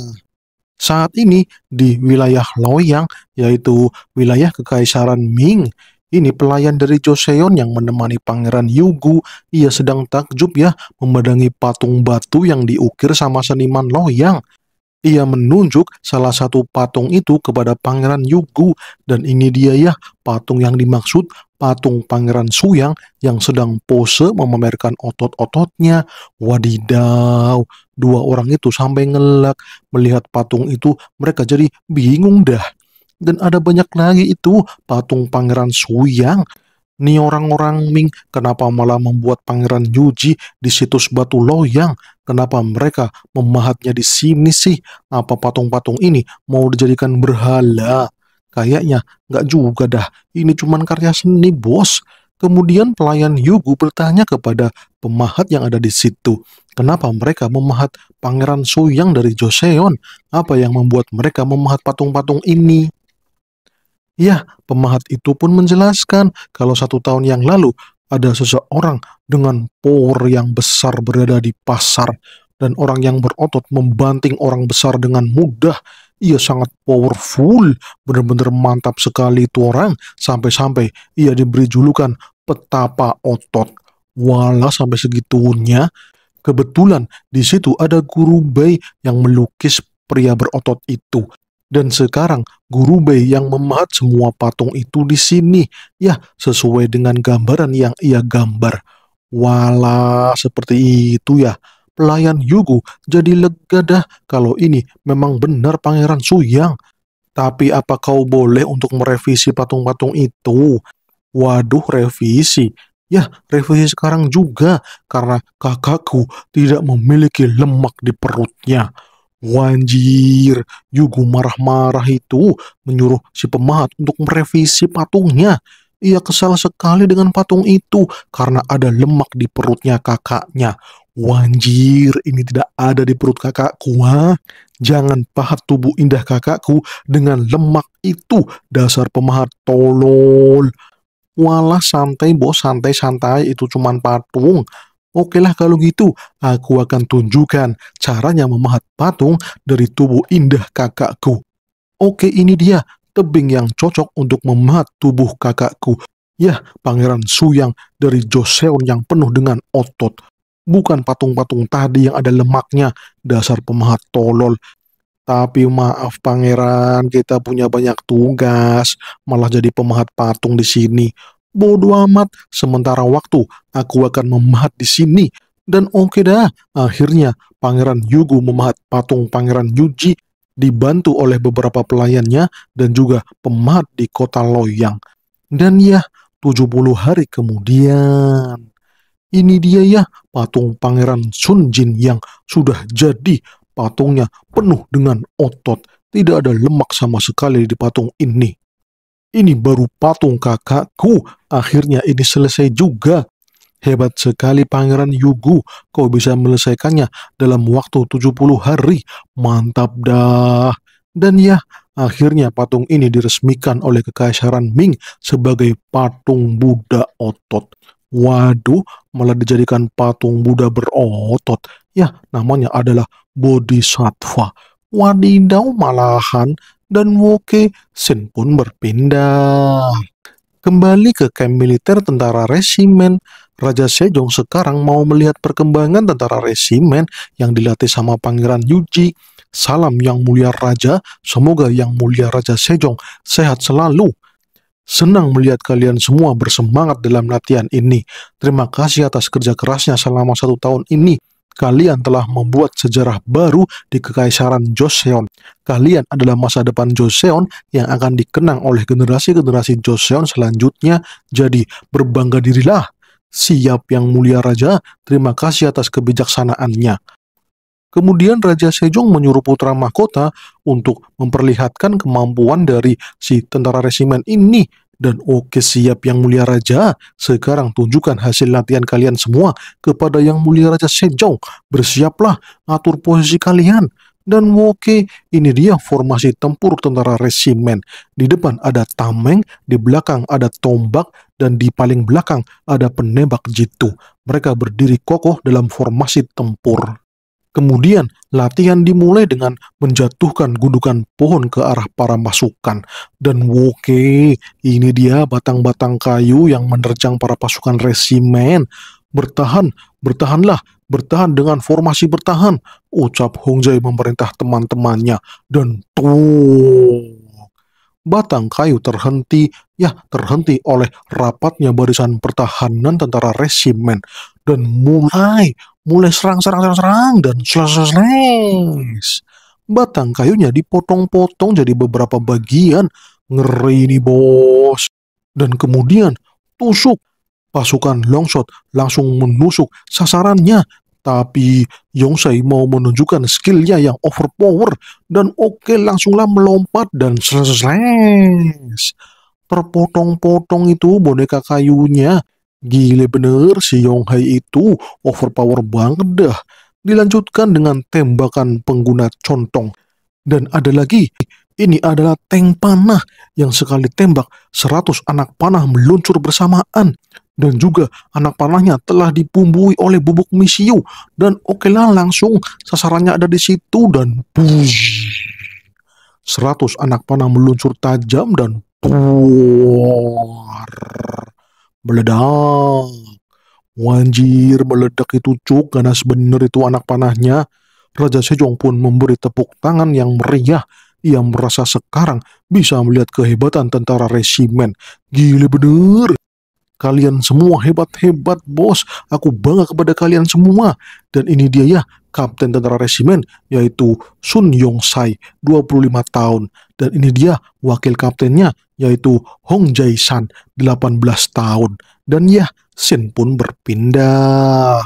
Saat ini di wilayah Loyang, yaitu wilayah Kekaisaran Ming, ini pelayan dari Joseon yang menemani Pangeran Yugu. Ia sedang takjub ya memandangi patung batu yang diukir sama seniman Loyang. Ia menunjuk salah satu patung itu kepada Pangeran Yugu dan ini dia ya patung yang dimaksud patung Pangeran Suyang yang sedang pose memamerkan otot-ototnya. Wadidaw, dua orang itu sampai ngelak melihat patung itu, mereka jadi bingung dah. Dan ada banyak lagi itu patung Pangeran Suyang. Nih orang-orang Ming, kenapa malah membuat Pangeran Yuji di situs Batu Loyang? Kenapa mereka memahatnya di sini sih? Apa patung-patung ini mau dijadikan berhala? Kayaknya nggak juga dah, ini cuman karya seni bos. Kemudian pelayan Yugu bertanya kepada pemahat yang ada di situ, kenapa mereka memahat Pangeran Soyang dari Joseon? Apa yang membuat mereka memahat patung-patung ini? Ya, pemahat itu pun menjelaskan kalau satu tahun yang lalu ada seseorang dengan power yang besar berada di pasar dan orang yang berotot membanting orang besar dengan mudah ia sangat powerful, benar-benar mantap sekali itu orang, sampai-sampai ia diberi julukan petapa otot. Walah sampai segitunya, kebetulan di situ ada guru Bay yang melukis pria berotot itu. Dan sekarang Guru Bay yang memahat semua patung itu di sini, ya sesuai dengan gambaran yang ia gambar. Walah seperti itu ya. Pelayan Yugo jadi lega dah kalau ini memang benar Pangeran Suyang. Tapi apa kau boleh untuk merevisi patung-patung itu? Waduh, revisi. Ya, revisi sekarang juga karena kakakku tidak memiliki lemak di perutnya. Wanjir, Yugo marah-marah itu menyuruh si pemahat untuk merevisi patungnya. Ia kesal sekali dengan patung itu karena ada lemak di perutnya kakaknya. Wanjir, ini tidak ada di perut kakakku, ha? Jangan pahat tubuh indah kakakku dengan lemak itu, dasar pemahat tolol. Walah santai bos, santai-santai, itu cuman patung. Oke lah kalau gitu, aku akan tunjukkan caranya memahat patung dari tubuh indah kakakku. Oke ini dia, tebing yang cocok untuk memahat tubuh kakakku. Yah, Pangeran Suyang dari Joseon yang penuh dengan otot. Bukan patung-patung tadi yang ada lemaknya, dasar pemahat tolol. Tapi maaf pangeran, kita punya banyak tugas, malah jadi pemahat patung di sini. Bodoh amat, sementara waktu aku akan memahat di sini. Dan oke okay dah, akhirnya pangeran Yugu memahat patung pangeran Yuji dibantu oleh beberapa pelayannya dan juga pemahat di kota Loyang. Dan ya, 70 hari kemudian. Ini dia ya patung Pangeran Sun Jin yang sudah jadi. Patungnya penuh dengan otot, tidak ada lemak sama sekali di patung ini. Ini baru patung kakakku, akhirnya ini selesai juga. Hebat sekali Pangeran Yugu, kau bisa menyelesaikannya dalam waktu 70 hari. Mantap dah. Dan ya, akhirnya patung ini diresmikan oleh Kekaisaran Ming sebagai patung Buddha otot. Waduh, malah dijadikan patung Buddha berotot. Ya, namanya adalah Bodhisattva. Wadidau malahan dan Woke Sin pun berpindah. Kembali ke kamp militer tentara resimen, Raja Sejong sekarang mau melihat perkembangan tentara resimen yang dilatih sama Pangeran Yuji. Salam yang mulia Raja, semoga yang mulia Raja Sejong sehat selalu. Senang melihat kalian semua bersemangat dalam latihan ini. Terima kasih atas kerja kerasnya selama satu tahun ini. Kalian telah membuat sejarah baru di kekaisaran Joseon. Kalian adalah masa depan Joseon yang akan dikenang oleh generasi-generasi Joseon selanjutnya. Jadi, berbangga dirilah. Siap yang mulia raja, terima kasih atas kebijaksanaannya. Kemudian Raja Sejong menyuruh putra mahkota untuk memperlihatkan kemampuan dari si tentara resimen ini dan oke siap yang mulia raja, sekarang tunjukkan hasil latihan kalian semua kepada yang mulia raja Sejong. Bersiaplah, atur posisi kalian. Dan oke, ini dia formasi tempur tentara resimen. Di depan ada tameng, di belakang ada tombak, dan di paling belakang ada penembak jitu. Mereka berdiri kokoh dalam formasi tempur. Kemudian, latihan dimulai dengan menjatuhkan gundukan pohon ke arah para pasukan. Dan woke, ini dia batang-batang kayu yang menerjang para pasukan resimen. Bertahan, bertahanlah, bertahan dengan formasi bertahan, ucap Hongjai memerintah teman-temannya. Dan tuh, batang kayu terhenti, ya terhenti oleh rapatnya barisan pertahanan tentara resimen. Dan mulai mulai serang serang serang serang dan slash slash Batang kayunya dipotong-potong jadi beberapa bagian. Ngeri ini bos. Dan kemudian tusuk. Pasukan Longshot langsung menusuk sasarannya. Tapi Yongsei mau menunjukkan skillnya yang overpower dan Oke langsunglah melompat dan slash slash. Terpotong-potong itu boneka kayunya Gile bener si Yong Hai itu overpower banget dah. Dilanjutkan dengan tembakan pengguna contong. Dan ada lagi, ini adalah tank panah yang sekali tembak 100 anak panah meluncur bersamaan. Dan juga anak panahnya telah dibumbui oleh bubuk misiu. Dan oke lah langsung sasarannya ada di situ dan bush. 100 anak panah meluncur tajam dan buar meledak. Wanjir meledak itu cuk ganas bener itu anak panahnya. Raja Sejong pun memberi tepuk tangan yang meriah. Ia merasa sekarang bisa melihat kehebatan tentara resimen. Gila bener. Kalian semua hebat-hebat bos. Aku bangga kepada kalian semua. Dan ini dia ya, Kapten Tentara Resimen yaitu Sun Yong Sai, 25 tahun. Dan ini dia wakil kaptennya yaitu Hong Jae San, 18 tahun. Dan ya, Sin pun berpindah.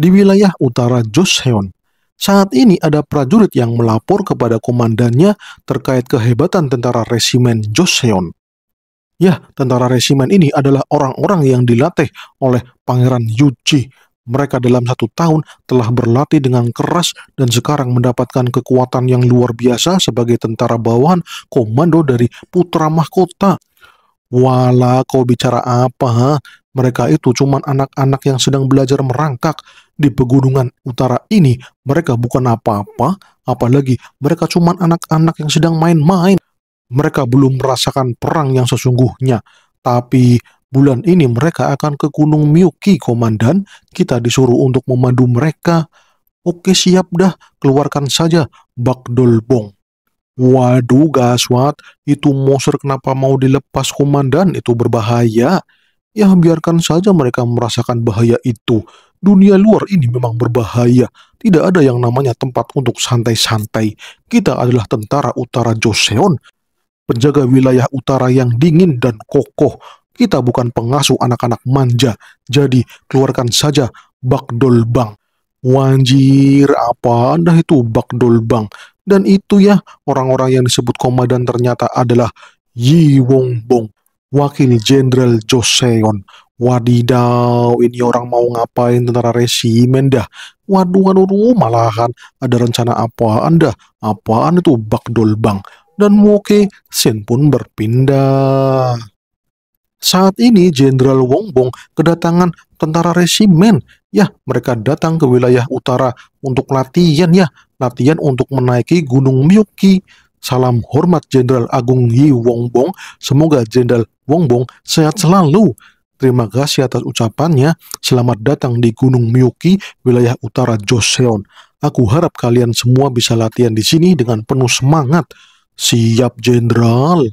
Di wilayah utara Joseon, saat ini ada prajurit yang melapor kepada komandannya terkait kehebatan tentara resimen Joseon. Ya, tentara resimen ini adalah orang-orang yang dilatih oleh Pangeran Yuji. Mereka dalam satu tahun telah berlatih dengan keras dan sekarang mendapatkan kekuatan yang luar biasa sebagai tentara bawahan komando dari Putra Mahkota. Wala kau bicara apa? Mereka itu cuma anak-anak yang sedang belajar merangkak. Di pegunungan utara ini mereka bukan apa-apa, apalagi mereka cuma anak-anak yang sedang main-main mereka belum merasakan perang yang sesungguhnya. Tapi bulan ini mereka akan ke Gunung Miyuki, Komandan. Kita disuruh untuk memandu mereka. Oke siap dah, keluarkan saja bak dolbong. Waduh Gaswat, itu monster kenapa mau dilepas komandan? Itu berbahaya. Ya biarkan saja mereka merasakan bahaya itu. Dunia luar ini memang berbahaya. Tidak ada yang namanya tempat untuk santai-santai. Kita adalah tentara utara Joseon penjaga wilayah utara yang dingin dan kokoh. Kita bukan pengasuh anak-anak manja, jadi keluarkan saja Bak Bang. Wanjir, apa anda itu Bak Bang? Dan itu ya, orang-orang yang disebut komandan ternyata adalah Yi Wong Bong, wakil Jenderal Joseon. Wadidaw, ini orang mau ngapain tentara resimen dah? Waduh, waduh, malahan ada rencana apa anda? Apaan itu Bak Bang? dan Muoke Sin pun berpindah. Saat ini Jenderal Wongbong kedatangan tentara resimen. Ya, mereka datang ke wilayah utara untuk latihan ya, latihan untuk menaiki Gunung Myoki. Salam hormat Jenderal Agung Yi Wongbong. Semoga Jenderal Wongbong sehat selalu. Terima kasih atas ucapannya. Selamat datang di Gunung Myoki, wilayah utara Joseon. Aku harap kalian semua bisa latihan di sini dengan penuh semangat. Siap, Jenderal.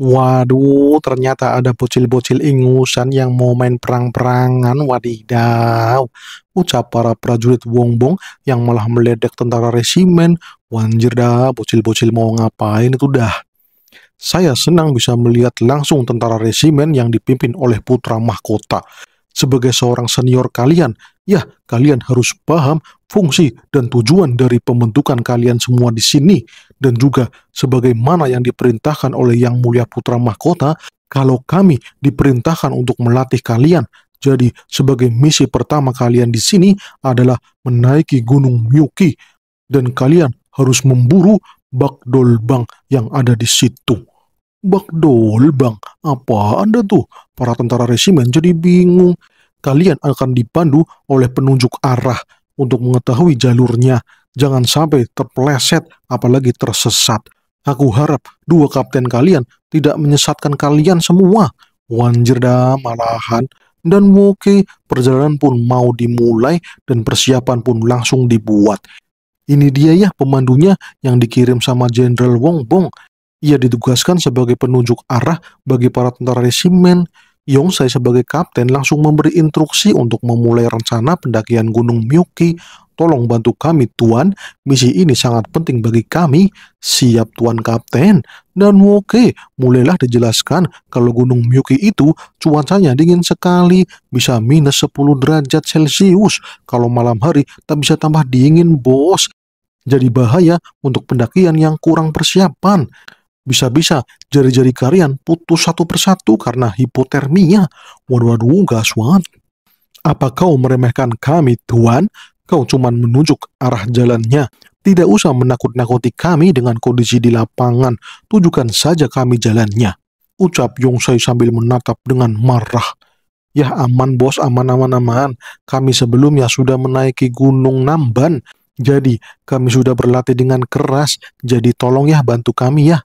Waduh, ternyata ada bocil-bocil ingusan yang mau main perang-perangan. Wadidaw, ucap para prajurit wongbong yang malah meledek tentara resimen. Wanjir dah, bocil-bocil mau ngapain itu dah. Saya senang bisa melihat langsung tentara resimen yang dipimpin oleh putra mahkota. Sebagai seorang senior kalian, ya kalian harus paham fungsi dan tujuan dari pembentukan kalian semua di sini dan juga sebagaimana yang diperintahkan oleh Yang Mulia Putra Mahkota, kalau kami diperintahkan untuk melatih kalian, jadi sebagai misi pertama kalian di sini adalah menaiki Gunung Myuki, dan kalian harus memburu bak dolbang yang ada di situ. Bak dolbang, apa anda tuh? Para tentara resimen jadi bingung. Kalian akan dipandu oleh penunjuk arah untuk mengetahui jalurnya Jangan sampai terpeleset, apalagi tersesat. Aku harap dua kapten kalian tidak menyesatkan kalian semua. Wanjirda, malahan. Dan Woke perjalanan pun mau dimulai dan persiapan pun langsung dibuat. Ini dia ya pemandunya yang dikirim sama Jenderal Wong Bong. Ia ditugaskan sebagai penunjuk arah bagi para tentara resimen. Yong saya sebagai kapten langsung memberi instruksi untuk memulai rencana pendakian Gunung Myuki Tolong bantu kami, Tuan. Misi ini sangat penting bagi kami. Siap, Tuan Kapten. Dan oke, mulailah dijelaskan kalau Gunung Miyuki itu cuacanya dingin sekali, bisa minus 10 derajat Celcius. Kalau malam hari, tak bisa tambah dingin, bos. Jadi bahaya untuk pendakian yang kurang persiapan. Bisa-bisa jari-jari kalian putus satu persatu karena hipotermia. Waduh-waduh, gaswan. Apa kau meremehkan kami, Tuan? Kau cuma menunjuk arah jalannya. Tidak usah menakut-nakuti kami dengan kondisi di lapangan. Tunjukkan saja kami jalannya. Ucap Yongsai sambil menatap dengan marah. Ya aman bos, aman-aman aman. Kami sebelumnya sudah menaiki gunung Namban. Jadi kami sudah berlatih dengan keras. Jadi tolong ya bantu kami ya.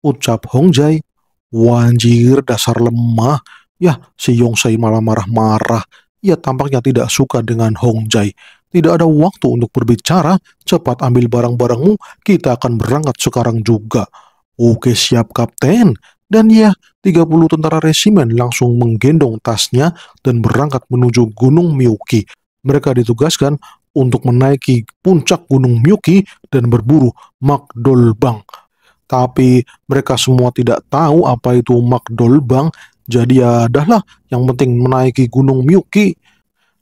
Ucap Hongjai. Wanjir dasar lemah. Ya si Yongsai malah marah-marah ia tampaknya tidak suka dengan Hongjai. Tidak ada waktu untuk berbicara, cepat ambil barang-barangmu, kita akan berangkat sekarang juga. Oke siap kapten. Dan ya, 30 tentara resimen langsung menggendong tasnya dan berangkat menuju Gunung Miyuki. Mereka ditugaskan untuk menaiki puncak Gunung Miyuki dan berburu Magdolbang. Tapi mereka semua tidak tahu apa itu Magdolbang, jadi ya dahlah yang penting menaiki Gunung Miyuki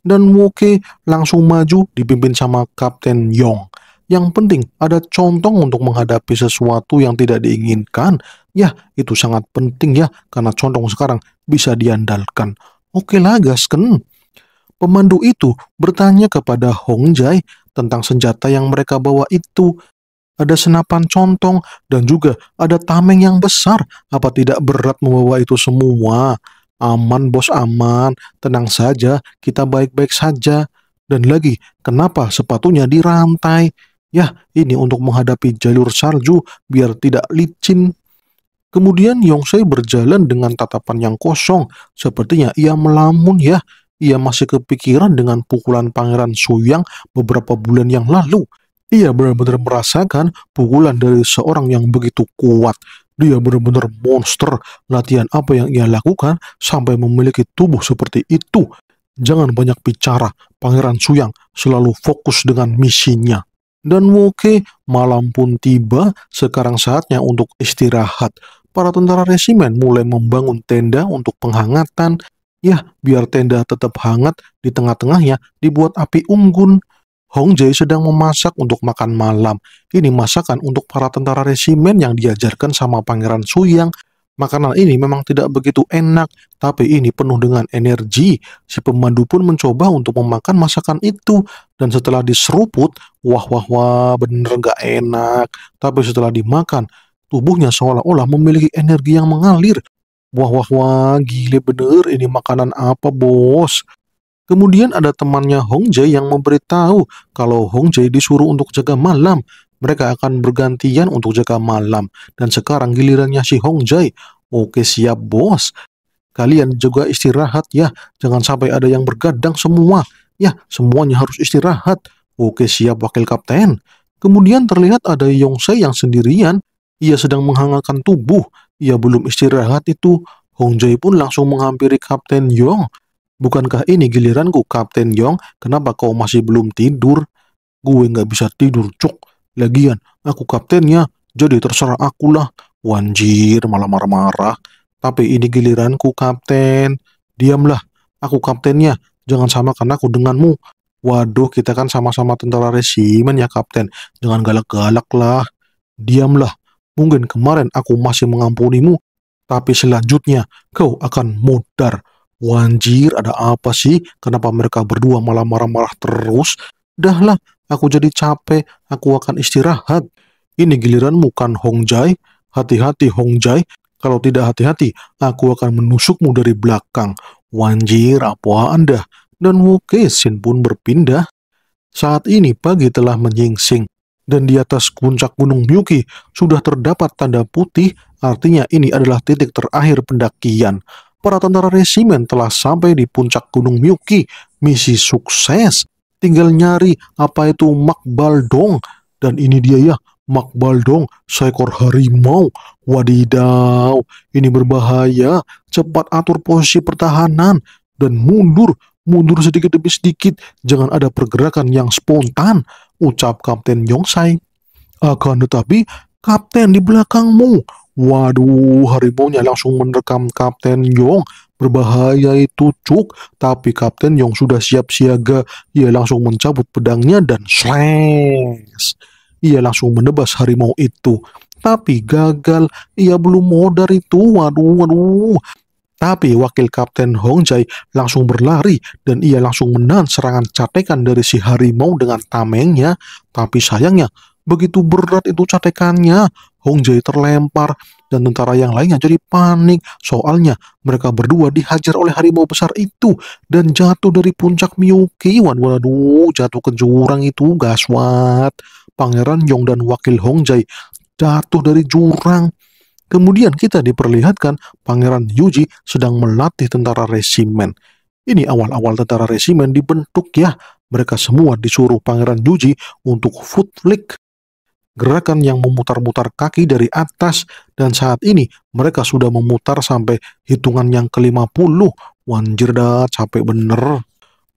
dan Woke langsung maju dipimpin sama Kapten Yong. Yang penting ada contong untuk menghadapi sesuatu yang tidak diinginkan. Ya, itu sangat penting ya karena contong sekarang bisa diandalkan. Oke lah gasken. Pemandu itu bertanya kepada Hong Jai tentang senjata yang mereka bawa itu. Ada senapan contong dan juga ada tameng yang besar. Apa tidak berat membawa itu semua? Aman bos aman, tenang saja, kita baik-baik saja. Dan lagi, kenapa sepatunya dirantai? Ya, ini untuk menghadapi jalur salju biar tidak licin. Kemudian Yongsei berjalan dengan tatapan yang kosong, sepertinya ia melamun ya. Ia masih kepikiran dengan pukulan Pangeran Suyang beberapa bulan yang lalu. Ia benar-benar merasakan pukulan dari seorang yang begitu kuat dia benar-benar monster. Latihan apa yang ia lakukan sampai memiliki tubuh seperti itu? Jangan banyak bicara. Pangeran Suyang selalu fokus dengan misinya. Dan Woke, malam pun tiba, sekarang saatnya untuk istirahat. Para tentara resimen mulai membangun tenda untuk penghangatan. Ya, biar tenda tetap hangat, di tengah-tengahnya dibuat api unggun. Hong Jae sedang memasak untuk makan malam. Ini masakan untuk para tentara resimen yang diajarkan sama Pangeran Suyang. Makanan ini memang tidak begitu enak, tapi ini penuh dengan energi. Si pemandu pun mencoba untuk memakan masakan itu. Dan setelah diseruput, wah wah wah bener gak enak. Tapi setelah dimakan, tubuhnya seolah-olah memiliki energi yang mengalir. Wah wah wah gile bener ini makanan apa bos Kemudian ada temannya Hong Jae yang memberitahu kalau Hong Jae disuruh untuk jaga malam. Mereka akan bergantian untuk jaga malam. Dan sekarang gilirannya si Hong Jae. Oke siap bos. Kalian juga istirahat ya. Jangan sampai ada yang bergadang semua. Ya semuanya harus istirahat. Oke siap wakil kapten. Kemudian terlihat ada Yong Sei yang sendirian. Ia sedang menghangatkan tubuh. Ia belum istirahat itu. Hong Jae pun langsung menghampiri Kapten Yong Bukankah ini giliranku, Kapten Yong? Kenapa kau masih belum tidur? Gue nggak bisa tidur, cuk. Lagian, aku kaptennya, jadi terserah akulah. Wanjir, malah marah-marah. Tapi ini giliranku, Kapten. Diamlah, aku kaptennya. Jangan samakan aku denganmu. Waduh, kita kan sama-sama tentara resimen ya, Kapten. Jangan galak-galak lah. Diamlah, mungkin kemarin aku masih mengampunimu, tapi selanjutnya kau akan mudar. Wanjir, ada apa sih? Kenapa mereka berdua malah marah-marah terus? Dahlah, aku jadi capek. Aku akan istirahat. Ini giliranmu kan, Hong Jai. Hati-hati, Hong Jai. Kalau tidak hati-hati, aku akan menusukmu dari belakang. Wanjir, apa anda? Dan Wu Kesin pun berpindah. Saat ini pagi telah menyingsing, dan di atas puncak Gunung Myuki sudah terdapat tanda putih, artinya ini adalah titik terakhir pendakian para tentara resimen telah sampai di puncak Gunung Myuki. Misi sukses. Tinggal nyari apa itu Makbal Dan ini dia ya, Makbal seekor harimau. Wadidaw, ini berbahaya. Cepat atur posisi pertahanan dan mundur. Mundur sedikit demi sedikit, jangan ada pergerakan yang spontan, ucap Kapten Yongsai. Akan tetapi, Kapten di belakangmu, Waduh, harimau nya langsung menerkam Kapten Yong. Berbahaya itu cuk, tapi Kapten Yong sudah siap siaga. Ia langsung mencabut pedangnya dan slash. Ia langsung menebas harimau itu. Tapi gagal, ia belum mau dari itu. Waduh, waduh. Tapi wakil Kapten Hong Jai langsung berlari dan ia langsung menahan serangan catekan dari si harimau dengan tamengnya. Tapi sayangnya, Begitu berat itu catekannya, Hong Jae terlempar dan tentara yang lainnya jadi panik. Soalnya mereka berdua dihajar oleh harimau besar itu dan jatuh dari puncak Miyuki. Waduh, jatuh ke jurang itu gaswat. Pangeran Yong dan wakil Hong Jae jatuh dari jurang. Kemudian kita diperlihatkan Pangeran Yuji sedang melatih tentara resimen. Ini awal-awal tentara resimen dibentuk ya. Mereka semua disuruh Pangeran Yuji untuk foot flick gerakan yang memutar-mutar kaki dari atas dan saat ini mereka sudah memutar sampai hitungan yang ke-50. Wanjir dah, capek bener.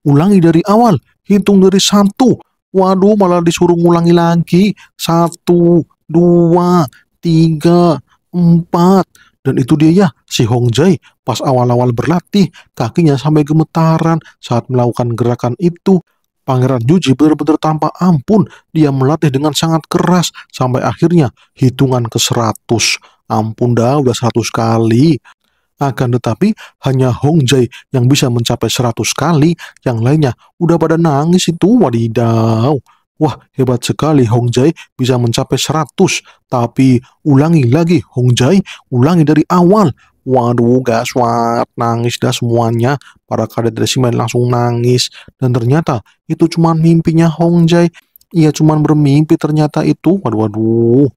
Ulangi dari awal, hitung dari satu. Waduh, malah disuruh ngulangi lagi. Satu, dua, tiga, empat. Dan itu dia ya, si Hong Jai pas awal-awal berlatih, kakinya sampai gemetaran saat melakukan gerakan itu. Pangeran Juji benar-benar tanpa ampun. Dia melatih dengan sangat keras sampai akhirnya hitungan ke 100. Ampun dah, udah seratus kali. Akan tetapi hanya Hong Jai yang bisa mencapai seratus kali, yang lainnya udah pada nangis itu wadidaw. Wah hebat sekali Hong Jai bisa mencapai seratus. Tapi ulangi lagi Hong Jai. Ulangi dari awal Waduh, gaswat, nangis dah semuanya. Para kadet dari Simen langsung nangis. Dan ternyata itu cuma mimpinya Hong Jai Ia cuma bermimpi ternyata itu. Waduh, waduh.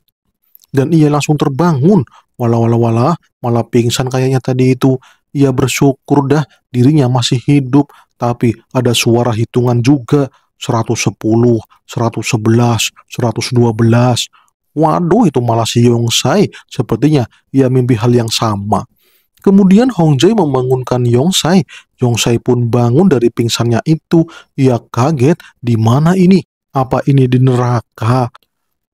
Dan ia langsung terbangun. walau walau wala, malah pingsan kayaknya tadi itu. Ia bersyukur dah dirinya masih hidup. Tapi ada suara hitungan juga. 110, 111, 112, Waduh itu malah si Yongsai, sepertinya ia mimpi hal yang sama. Kemudian Hong Jae membangunkan Yongsai. Yongsai pun bangun dari pingsannya itu. Ia kaget, di mana ini? Apa ini di neraka?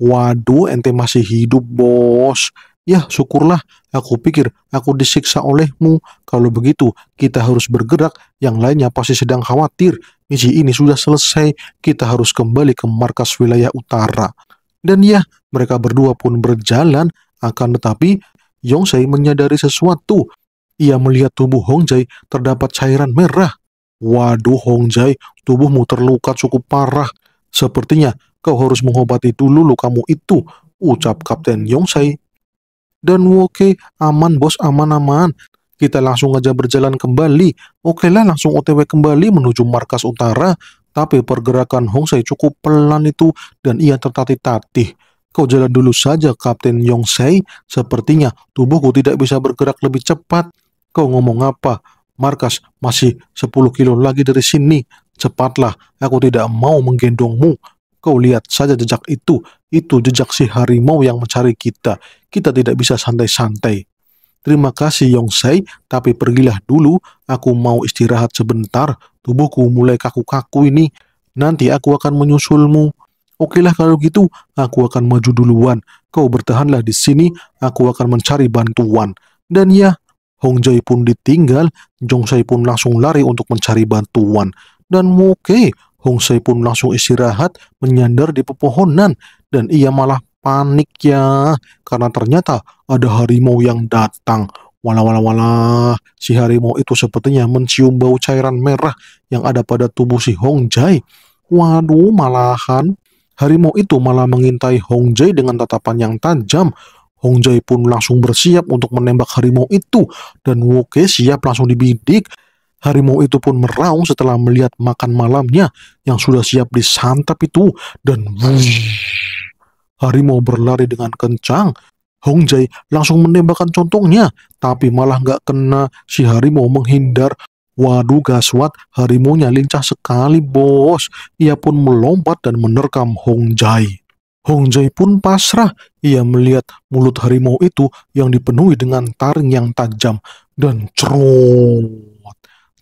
Waduh, ente masih hidup, bos. Ya, syukurlah. Aku pikir aku disiksa olehmu. Kalau begitu, kita harus bergerak. Yang lainnya pasti sedang khawatir. Misi ini sudah selesai. Kita harus kembali ke markas wilayah utara. Dan ya, mereka berdua pun berjalan, akan tetapi Yongsei menyadari sesuatu. Ia melihat tubuh Hongjai terdapat cairan merah. Waduh Hongjai, tubuhmu terluka cukup parah. Sepertinya kau harus mengobati dulu lukamu itu, ucap Kapten Yongsei. Dan oke, aman bos, aman-aman. Kita langsung aja berjalan kembali. Oke lah, langsung otw kembali menuju markas utara. Tapi pergerakan Hongsei cukup pelan itu dan ia tertatih-tatih. Kau jalan dulu saja, Kapten Yongsei. Sepertinya tubuhku tidak bisa bergerak lebih cepat. Kau ngomong apa? Markas masih 10 kilo lagi dari sini. Cepatlah, aku tidak mau menggendongmu. Kau lihat saja jejak itu. Itu jejak si harimau yang mencari kita. Kita tidak bisa santai-santai. Terima kasih Yongsei, tapi pergilah dulu. Aku mau istirahat sebentar. Tubuhku mulai kaku-kaku ini. Nanti aku akan menyusulmu. Oke lah kalau gitu, aku akan maju duluan. Kau bertahanlah di sini, aku akan mencari bantuan. Dan ya, Hong Jai pun ditinggal, Jong Sai pun langsung lari untuk mencari bantuan. Dan oke, Hong Sai pun langsung istirahat menyandar di pepohonan. Dan ia malah panik ya, karena ternyata ada harimau yang datang. Wala wala wala, si harimau itu sepertinya mencium bau cairan merah yang ada pada tubuh si Hong Jai. Waduh, malahan Harimau itu malah mengintai Hong Jae dengan tatapan yang tajam. Hong Jae pun langsung bersiap untuk menembak harimau itu dan Woke siap langsung dibidik. Harimau itu pun meraung setelah melihat makan malamnya yang sudah siap disantap itu dan harimau berlari dengan kencang. Hong Jae langsung menembakkan contohnya tapi malah nggak kena si harimau menghindar Waduh Gaswat, harimunya lincah sekali bos. Ia pun melompat dan menerkam Hong Jai. Hong Jai pun pasrah. Ia melihat mulut harimau itu yang dipenuhi dengan taring yang tajam. Dan cerut.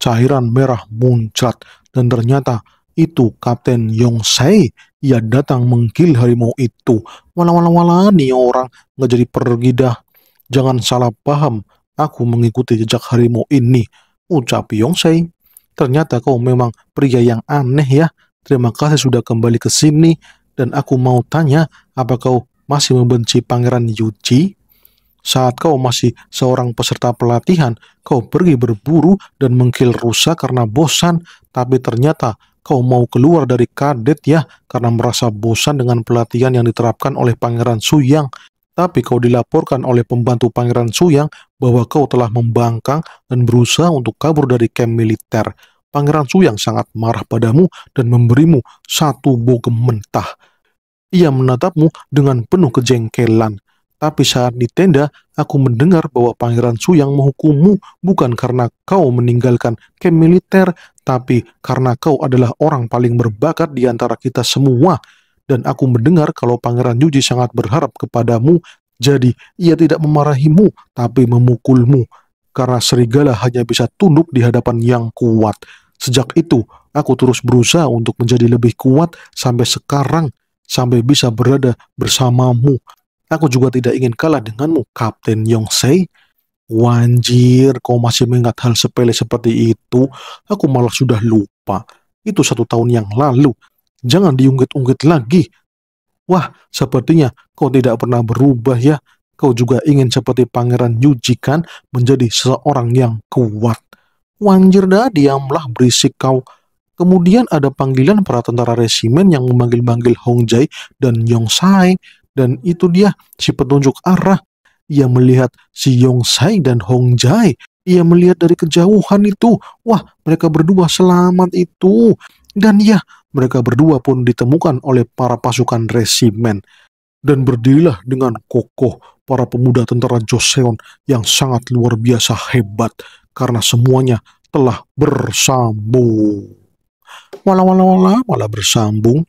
cairan merah muncrat. Dan ternyata itu Kapten Yong Sei. Ia datang menggil harimau itu. Wala-wala-wala nih ya orang, nggak jadi pergi dah. Jangan salah paham, aku mengikuti jejak harimau ini ucap Yongsheng. Ternyata kau memang pria yang aneh ya. Terima kasih sudah kembali ke sini dan aku mau tanya apa kau masih membenci Pangeran Yuji? Saat kau masih seorang peserta pelatihan, kau pergi berburu dan mengkil rusa karena bosan, tapi ternyata kau mau keluar dari kadet ya karena merasa bosan dengan pelatihan yang diterapkan oleh Pangeran Suyang. Tapi kau dilaporkan oleh pembantu Pangeran Suyang bahwa kau telah membangkang dan berusaha untuk kabur dari kamp militer. Pangeran yang sangat marah padamu dan memberimu satu bogem mentah. Ia menatapmu dengan penuh kejengkelan. Tapi saat di tenda, aku mendengar bahwa Pangeran Su yang menghukummu bukan karena kau meninggalkan kamp militer, tapi karena kau adalah orang paling berbakat di antara kita semua. Dan aku mendengar kalau Pangeran Yuji sangat berharap kepadamu jadi ia tidak memarahimu, tapi memukulmu, karena serigala hanya bisa tunduk di hadapan yang kuat. Sejak itu, aku terus berusaha untuk menjadi lebih kuat sampai sekarang, sampai bisa berada bersamamu. Aku juga tidak ingin kalah denganmu, Kapten Yongsei. Wanjir, kau masih mengingat hal sepele seperti itu? Aku malah sudah lupa. Itu satu tahun yang lalu. Jangan diungkit-ungkit lagi. Wah, sepertinya kau tidak pernah berubah ya. Kau juga ingin seperti Pangeran Yuji kan menjadi seseorang yang kuat. Wanjir dah, diamlah berisik kau. Kemudian ada panggilan para tentara resimen yang memanggil-manggil Hong Jai dan Yong Sai. Dan itu dia si petunjuk arah. Ia melihat si Yong Sai dan Hong Jai. Ia melihat dari kejauhan itu. Wah, mereka berdua selamat itu. Dan ya, mereka berdua pun ditemukan oleh para pasukan resimen. Dan berdirilah dengan kokoh para pemuda tentara Joseon yang sangat luar biasa hebat karena semuanya telah bersambung. Wala wala wala, malah bersambung.